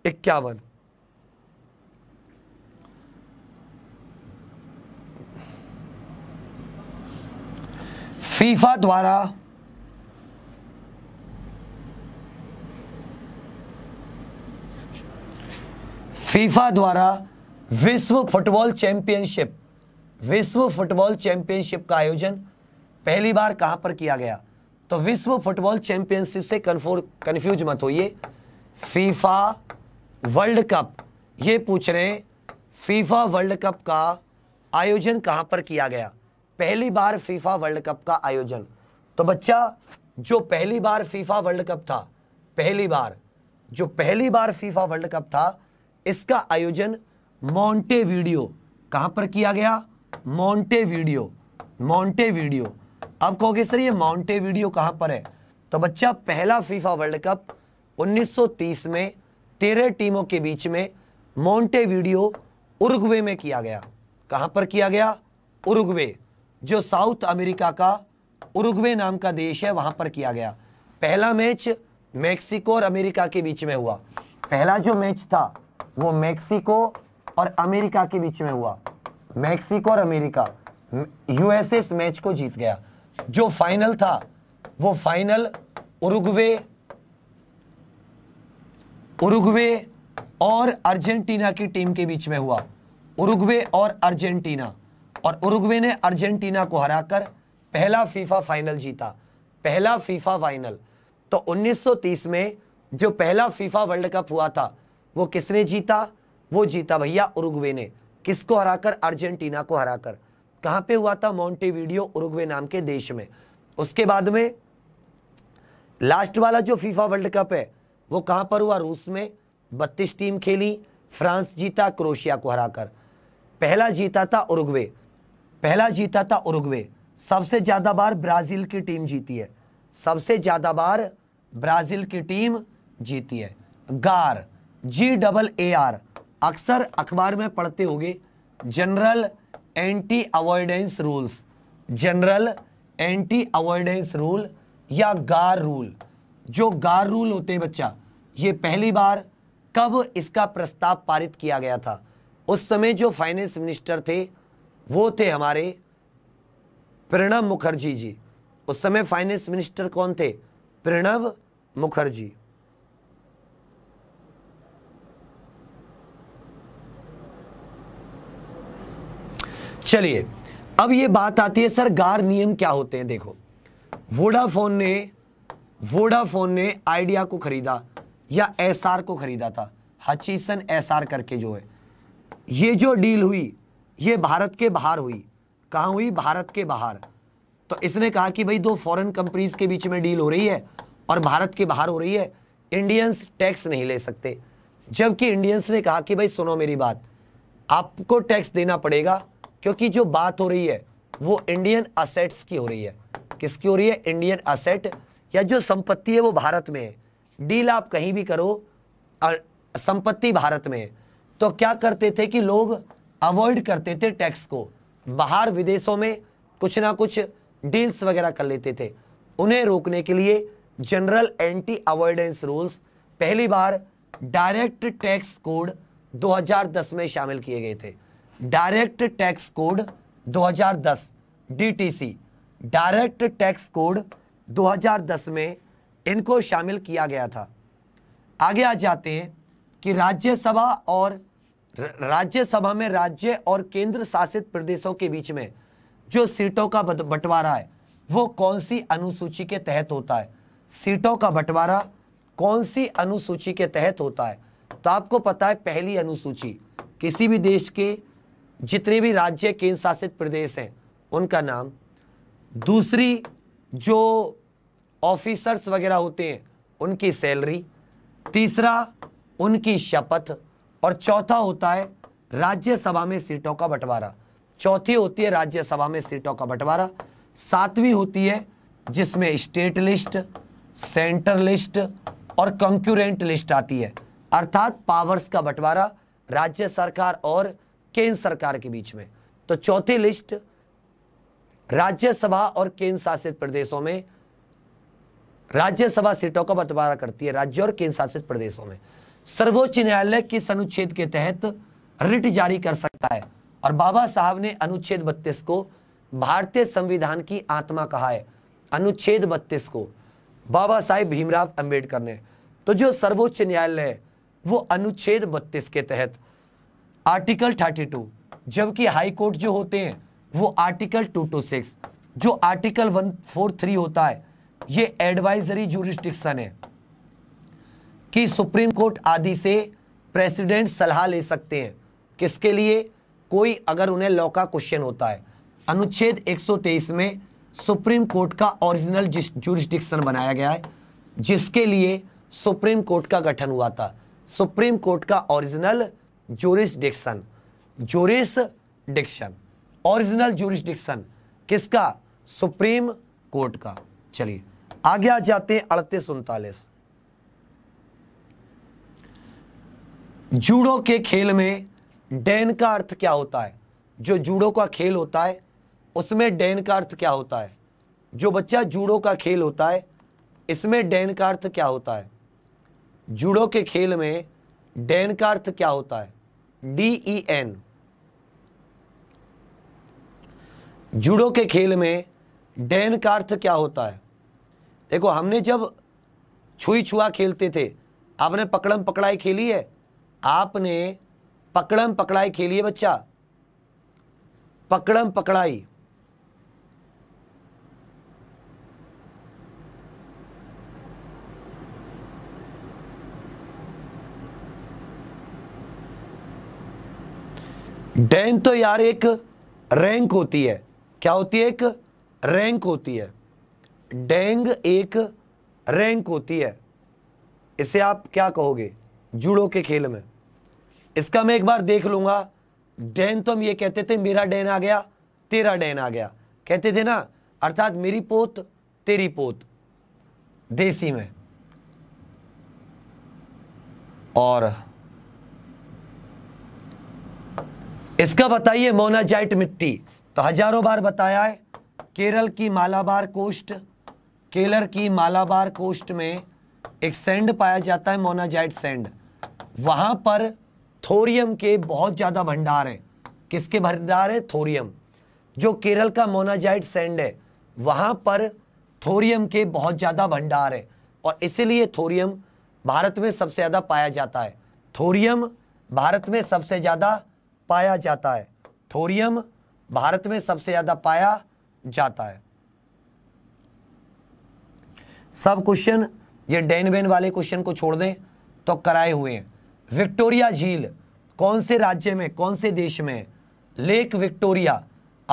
Speaker 1: इक्यावन फीफा द्वारा फीफा द्वारा विश्व फुटबॉल चैंपियनशिप विश्व फुटबॉल चैंपियनशिप का आयोजन पहली बार कहां पर किया गया तो विश्व फुटबॉल चैंपियनशिप से कन्फ्यूज मत होइए फीफा वर्ल्ड कप ये पूछ रहे हैं फीफा वर्ल्ड कप का आयोजन कहां पर किया गया पहली बार फीफा वर्ल्ड कप का आयोजन तो बच्चा जो पहली बार फीफा वर्ल्ड कप था पहली बार जो पहली बार फीफा वर्ल्ड कप था इसका आयोजन मोंटे वीडियो कहाँ पर किया गया मोंटे वीडियो मोंटे वीडियो अब कहोगे सर ये मोंटे वीडियो कहाँ पर है तो बच्चा पहला फीफा वर्ल्ड कप 1930 में तेरह टीमों के बीच में मोंटे वीडियो उर्गवे में किया गया कहाँ पर किया गया उर्गवे जो साउथ अमेरिका का उर्गवे नाम का देश है वहां पर किया गया पहला मैच मेक्सिको और अमेरिका के बीच में हुआ पहला जो मैच था वो मैक्सिको और अमेरिका के बीच में हुआ मैक्सिको और अमेरिका यूएसए इस मैच को जीत गया जो फाइनल था वो फाइनल उरुग्वे उरुग्वे और अर्जेंटीना की टीम के बीच में हुआ उरुग्वे और अर्जेंटीना और उरुग्वे ने अर्जेंटीना को हराकर पहला फीफा फाइनल जीता पहला फीफा फाइनल तो 1930 में जो पहला फीफा वर्ल्ड कप हुआ था वो किसने जीता वो जीता भैया उरुग्वे ने किसको हराकर अर्जेंटीना को हराकर कहाँ पे हुआ था मॉन्टेवीडियो उरुग्वे नाम के देश में उसके बाद में लास्ट वाला जो फीफा वर्ल्ड कप है वो कहाँ पर हुआ रूस में बत्तीस टीम खेली फ्रांस जीता क्रोशिया को हराकर पहला जीता था उरुग्वे पहला जीता था उरुग्वे सबसे ज़्यादा बार ब्राज़ील की टीम जीती है सबसे ज़्यादा बार ब्राज़ील की टीम जीती है गार जी डबल ए आर अक्सर अखबार में पढ़ते होंगे general anti avoidance rules general anti avoidance rule या गार रूल जो गार रूल होते हैं बच्चा ये पहली बार कब इसका प्रस्ताव पारित किया गया था उस समय जो फाइनेंस मिनिस्टर थे वो थे हमारे प्रणब मुखर्जी जी उस समय फाइनेंस मिनिस्टर कौन थे प्रणब मुखर्जी चलिए अब ये बात आती है सर गार नियम क्या होते हैं देखो वोडाफोन ने वोडाफोन ने आइडिया को खरीदा या एसआर को खरीदा था हचीसन एसआर करके जो है ये जो डील हुई ये भारत के बाहर हुई कहाँ हुई भारत के बाहर तो इसने कहा कि भाई दो फॉरेन कंपनीज के बीच में डील हो रही है और भारत के बाहर हो रही है इंडियंस टैक्स नहीं ले सकते जबकि इंडियंस ने कहा कि भाई सुनो मेरी बात आपको टैक्स देना पड़ेगा क्योंकि जो बात हो रही है वो इंडियन असेट्स की हो रही है किसकी हो रही है इंडियन असेट या जो संपत्ति है वो भारत में है डील आप कहीं भी करो संपत्ति भारत में है तो क्या करते थे कि लोग अवॉइड करते थे टैक्स को बाहर विदेशों में कुछ ना कुछ डील्स वगैरह कर लेते थे उन्हें रोकने के लिए जनरल एंटी अवॉइडेंस रूल्स पहली बार डायरेक्ट टैक्स कोड 2010 में शामिल किए गए थे direct tax code 2010 DTC direct tax code 2010 में इनको शामिल किया गया था आगे आ जाते हैं कि राज्यसभा और राज्यसभा में राज्य और केंद्र शासित प्रदेशों के बीच में जो सीटों का बंटवारा है वो कौन सी अनुसूची के तहत होता है सीटों का बंटवारा कौन सी अनुसूची के तहत होता है तो आपको पता है पहली अनुसूची किसी भी देश के जितने भी राज्य केंद्र शासित प्रदेश हैं उनका नाम दूसरी जो ऑफिसर्स वगैरह होते हैं उनकी सैलरी तीसरा उनकी शपथ और चौथा होता है राज्यसभा में सीटों का बंटवारा चौथी होती है राज्यसभा में सीटों का बंटवारा सातवीं होती है जिसमें स्टेट लिस्ट सेंटर लिस्ट और कंक्यूरेंट लिस्ट आती है अर्थात पावर्स का बंटवारा राज्य सरकार और केंद्र सरकार के बीच में तो चौथी लिस्ट राज्यसभा और केंद्र शासित प्रदेशों में राज्यसभा सीटों का बंटवारा करती है राज्य और केंद्र शासित प्रदेशों में सर्वोच्च न्यायालय किस अनुच्छेद के तहत रिट जारी कर सकता है और बाबा साहब ने अनुच्छेद बत्तीस को भारतीय संविधान की आत्मा कहा है अनुच्छेद बत्तीस को बाबा साहेब भीमराव अंबेडकर ने तो जो सर्वोच्च न्यायालय वो अनुच्छेद बत्तीस के तहत आर्टिकल 32 जबकि हाई कोर्ट जो होते हैं वो आर्टिकल 226 जो आर्टिकल 143 होता है ये एडवाइजरी जुरिस्टिक्शन है कि सुप्रीम कोर्ट आदि से प्रेसिडेंट सलाह ले सकते हैं किसके लिए कोई अगर उन्हें लॉ का क्वेश्चन होता है अनुच्छेद 123 में सुप्रीम कोर्ट का ओरिजिनल जुरिस्डिक्शन बनाया गया है जिसके लिए सुप्रीम कोर्ट का गठन हुआ था सुप्रीम कोर्ट का original juris jurisdiction original jurisdiction किसका सुप्रीम कोर्ट का चलिए आगे आ जाते हैं अड़तीस उनतालीस जूडो के खेल में डैन का अर्थ क्या होता है जो जूडो का खेल होता है उसमें डैन का अर्थ क्या होता है जो बच्चा जूडो का खेल होता है इसमें डैन का अर्थ क्या होता है जूडो के खेल में डैन का अर्थ क्या होता है डी ई एन जूडो के खेल में डैन का अर्थ क्या होता है देखो हमने जब छुई छुआ खेलते थे आपने पकड़म पकड़ाई खेली है आपने पकड़म पकड़ाई खेली है बच्चा पकड़म पकड़ाई डैन तो यार एक रैंक होती है क्या होती है एक रैंक होती है डेंग एक रैंक होती है इसे आप क्या कहोगे जूडो के खेल में इसका मैं एक बार देख लूंगा डैन तो हम ये कहते थे मेरा डैन आ गया तेरा डैन आ गया कहते थे ना अर्थात मेरी पोत तेरी पोत देसी में और इसका बताइए मोनाजाइट मिट्टी तो हजारों बार बताया है केरल की मालाबार कोस्ट केरल की मालाबार कोस्ट में एक सैंड पाया जाता है मोनाजाइट सैंड वहाँ पर थोरियम के बहुत ज़्यादा भंडार हैं किसके भंडार है थोरियम जो केरल का मोनाजाइट सैंड है वहाँ पर थोरियम के बहुत ज़्यादा भंडार है और इसीलिए थोरियम भारत में सबसे ज़्यादा पाया जाता है थोरियम भारत में सबसे ज़्यादा पाया जाता है थोरियम भारत में सबसे ज्यादा पाया जाता है सब क्वेश्चन ये डेनवेन वाले क्वेश्चन को छोड़ दें तो कराए हुए हैं विक्टोरिया झील कौन से राज्य में कौन से देश में लेक विक्टोरिया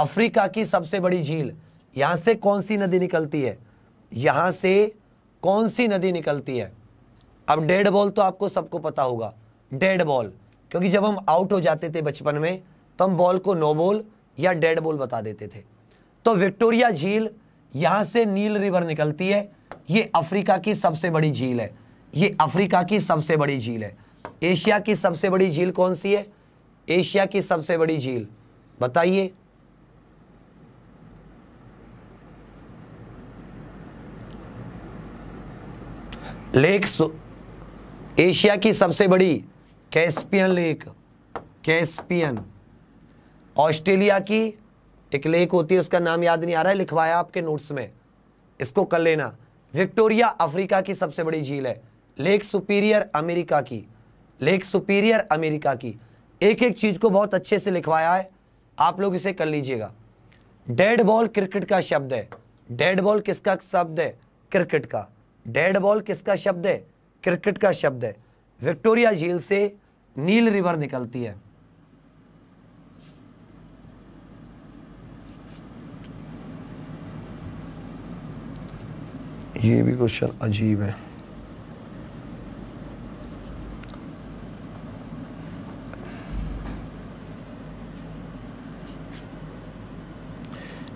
Speaker 1: अफ्रीका की सबसे बड़ी झील यहां से कौन सी नदी निकलती है यहां से कौन सी नदी निकलती है अब डेड बॉल तो आपको सबको पता होगा डेड बॉल क्योंकि जब हम आउट हो जाते थे बचपन में तो हम बॉल को नो बॉल या डेड बॉल बता देते थे तो विक्टोरिया झील यहाँ से नील रिवर निकलती है ये अफ्रीका की सबसे बड़ी झील है ये अफ्रीका की सबसे बड़ी झील है एशिया की सबसे बड़ी झील कौन सी है एशिया की सबसे बड़ी झील बताइए लेक एशिया की सबसे बड़ी कैस्पियन लेक कैस्पियन ऑस्ट्रेलिया की एक लेक होती है उसका नाम याद नहीं आ रहा है लिखवाया आपके नोट्स में इसको कर लेना विक्टोरिया अफ्रीका की सबसे बड़ी झील है लेक सुपीरियर अमेरिका की लेक सुपीरियर अमेरिका की एक एक चीज़ को बहुत अच्छे से लिखवाया है आप लोग इसे कर लीजिएगा डेड बॉल क्रिकेट का शब्द है डेड बॉल किसका शब्द है क्रिकेट का डेड बॉल किसका शब्द है क्रिकेट का शब्द है विक्टोरिया झील से नील रिवर निकलती है ये भी क्वेश्चन अजीब है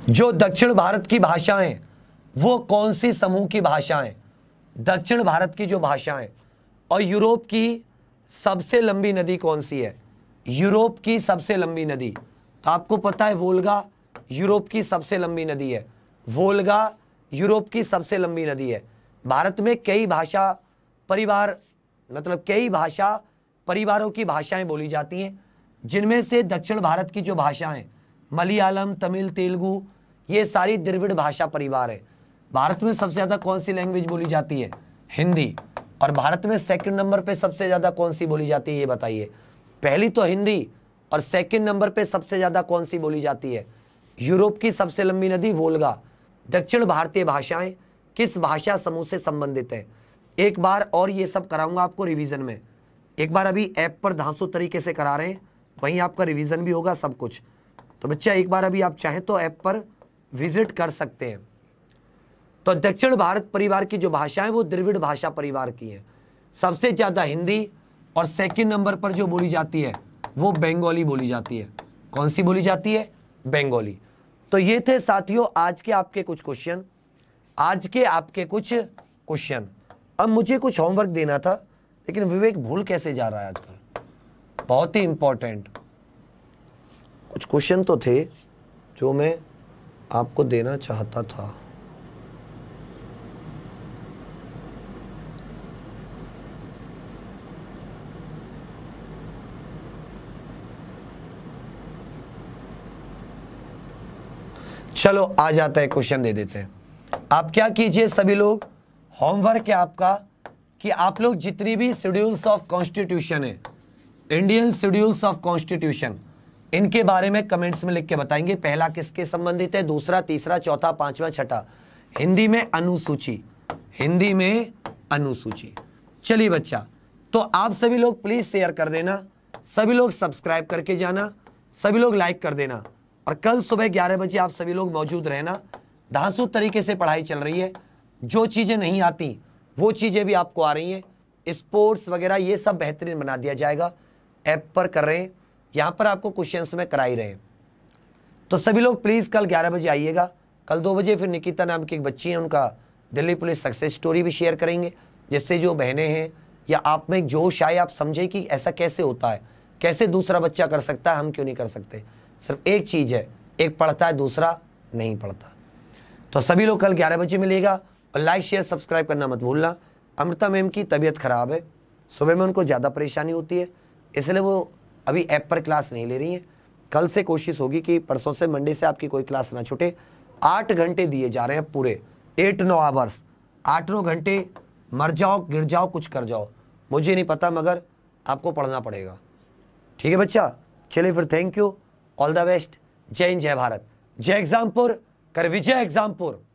Speaker 1: जो दक्षिण भारत की भाषाएं वो कौन सी समूह की भाषाएं दक्षिण भारत की जो भाषाएं और यूरोप की सबसे लंबी नदी कौन सी है यूरोप की सबसे लंबी नदी तो आपको पता है वोल्गा यूरोप की सबसे लंबी नदी है वोल्गा यूरोप की सबसे लंबी नदी है भारत में कई भाषा परिवार मतलब कई भाषा परिवारों की भाषाएं बोली जाती हैं जिनमें से दक्षिण भारत की जो भाषाएं मलयालम तमिल तेलुगु ये सारी द्रविड़ भाषा परिवार है भारत में सबसे ज़्यादा कौन सी लैंग्वेज बोली जाती है हिंदी और भारत में सेकंड नंबर पे सबसे ज़्यादा कौन सी बोली जाती है ये बताइए पहली तो हिंदी और सेकंड नंबर पे सबसे ज़्यादा कौन सी बोली जाती है यूरोप की सबसे लंबी नदी वोल्गा दक्षिण भारतीय भाषाएं किस भाषा समूह से संबंधित है एक बार और ये सब कराऊंगा आपको रिविजन में एक बार अभी ऐप पर धांसू तरीके से करा रहे हैं वहीं आपका रिविजन भी होगा सब कुछ तो बच्चा एक बार अभी आप चाहें तो ऐप पर विजिट कर सकते हैं तो दक्षिण भारत परिवार की जो भाषा है वो द्रविड़ भाषा परिवार की है सबसे ज़्यादा हिंदी और सेकंड नंबर पर जो बोली जाती है वो बंगाली बोली जाती है कौन सी बोली जाती है बंगाली तो ये थे साथियों आज के आपके कुछ क्वेश्चन आज के आपके कुछ क्वेश्चन अब मुझे कुछ होमवर्क देना था लेकिन विवेक भूल कैसे जा रहा है आजकल बहुत ही इंपॉर्टेंट कुछ क्वेश्चन तो थे जो मैं आपको देना चाहता था चलो आ जाता है क्वेश्चन दे देते हैं आप क्या कीजिए सभी लोग होमवर्क है आपका कि आप लोग जितनी भी शेड्यूल्स ऑफ कॉन्स्टिट्यूशन है इंडियन शेड्यूल्स ऑफ कॉन्स्टिट्यूशन इनके बारे में कमेंट्स में लिख के बताएंगे पहला किसके संबंधित है दूसरा तीसरा चौथा पांचवा छठा हिंदी में अनुसूची हिंदी में अनुसूची चलिए बच्चा तो आप सभी लोग प्लीज़ शेयर कर देना सभी लोग सब्सक्राइब करके जाना सभी लोग लाइक कर देना और कल सुबह ग्यारह बजे आप सभी लोग मौजूद रहना धांसू तरीके से पढ़ाई चल रही है जो चीज़ें नहीं आती वो चीज़ें भी आपको आ रही हैं स्पोर्ट्स वगैरह ये सब बेहतरीन बना दिया जाएगा ऐप पर कर रहे हैं यहाँ पर आपको क्वेश्चन में करा ही रहे हैं तो सभी लोग प्लीज़ कल ग्यारह बजे आइएगा कल दो बजे फिर निकिता नाम की एक बच्ची है उनका दिल्ली पुलिस सक्सेस स्टोरी भी शेयर करेंगे जिससे जो बहनें हैं या आप में जोश आए आप समझें कि ऐसा कैसे होता है कैसे दूसरा बच्चा कर सकता है हम क्यों नहीं कर सकते सिर्फ एक चीज़ है एक पढ़ता है दूसरा नहीं पढ़ता तो सभी लोग कल ग्यारह बजे मिलेगा और लाइक शेयर सब्सक्राइब करना मत भूलना अमृता मैम की तबीयत ख़राब है सुबह में उनको ज़्यादा परेशानी होती है इसलिए वो अभी ऐप पर क्लास नहीं ले रही हैं कल से कोशिश होगी कि परसों से मंडे से आपकी कोई क्लास ना छूटे आठ घंटे दिए जा रहे हैं पूरे एट नौ आवर्स आठ नौ घंटे मर जाओ गिर जाओ कुछ कर जाओ मुझे नहीं पता मगर आपको पढ़ना पड़ेगा ठीक है बच्चा चलिए फिर thank you all the best जय हिंद जय भारत जय एग्जामपुर कर विजय एग्जामपुर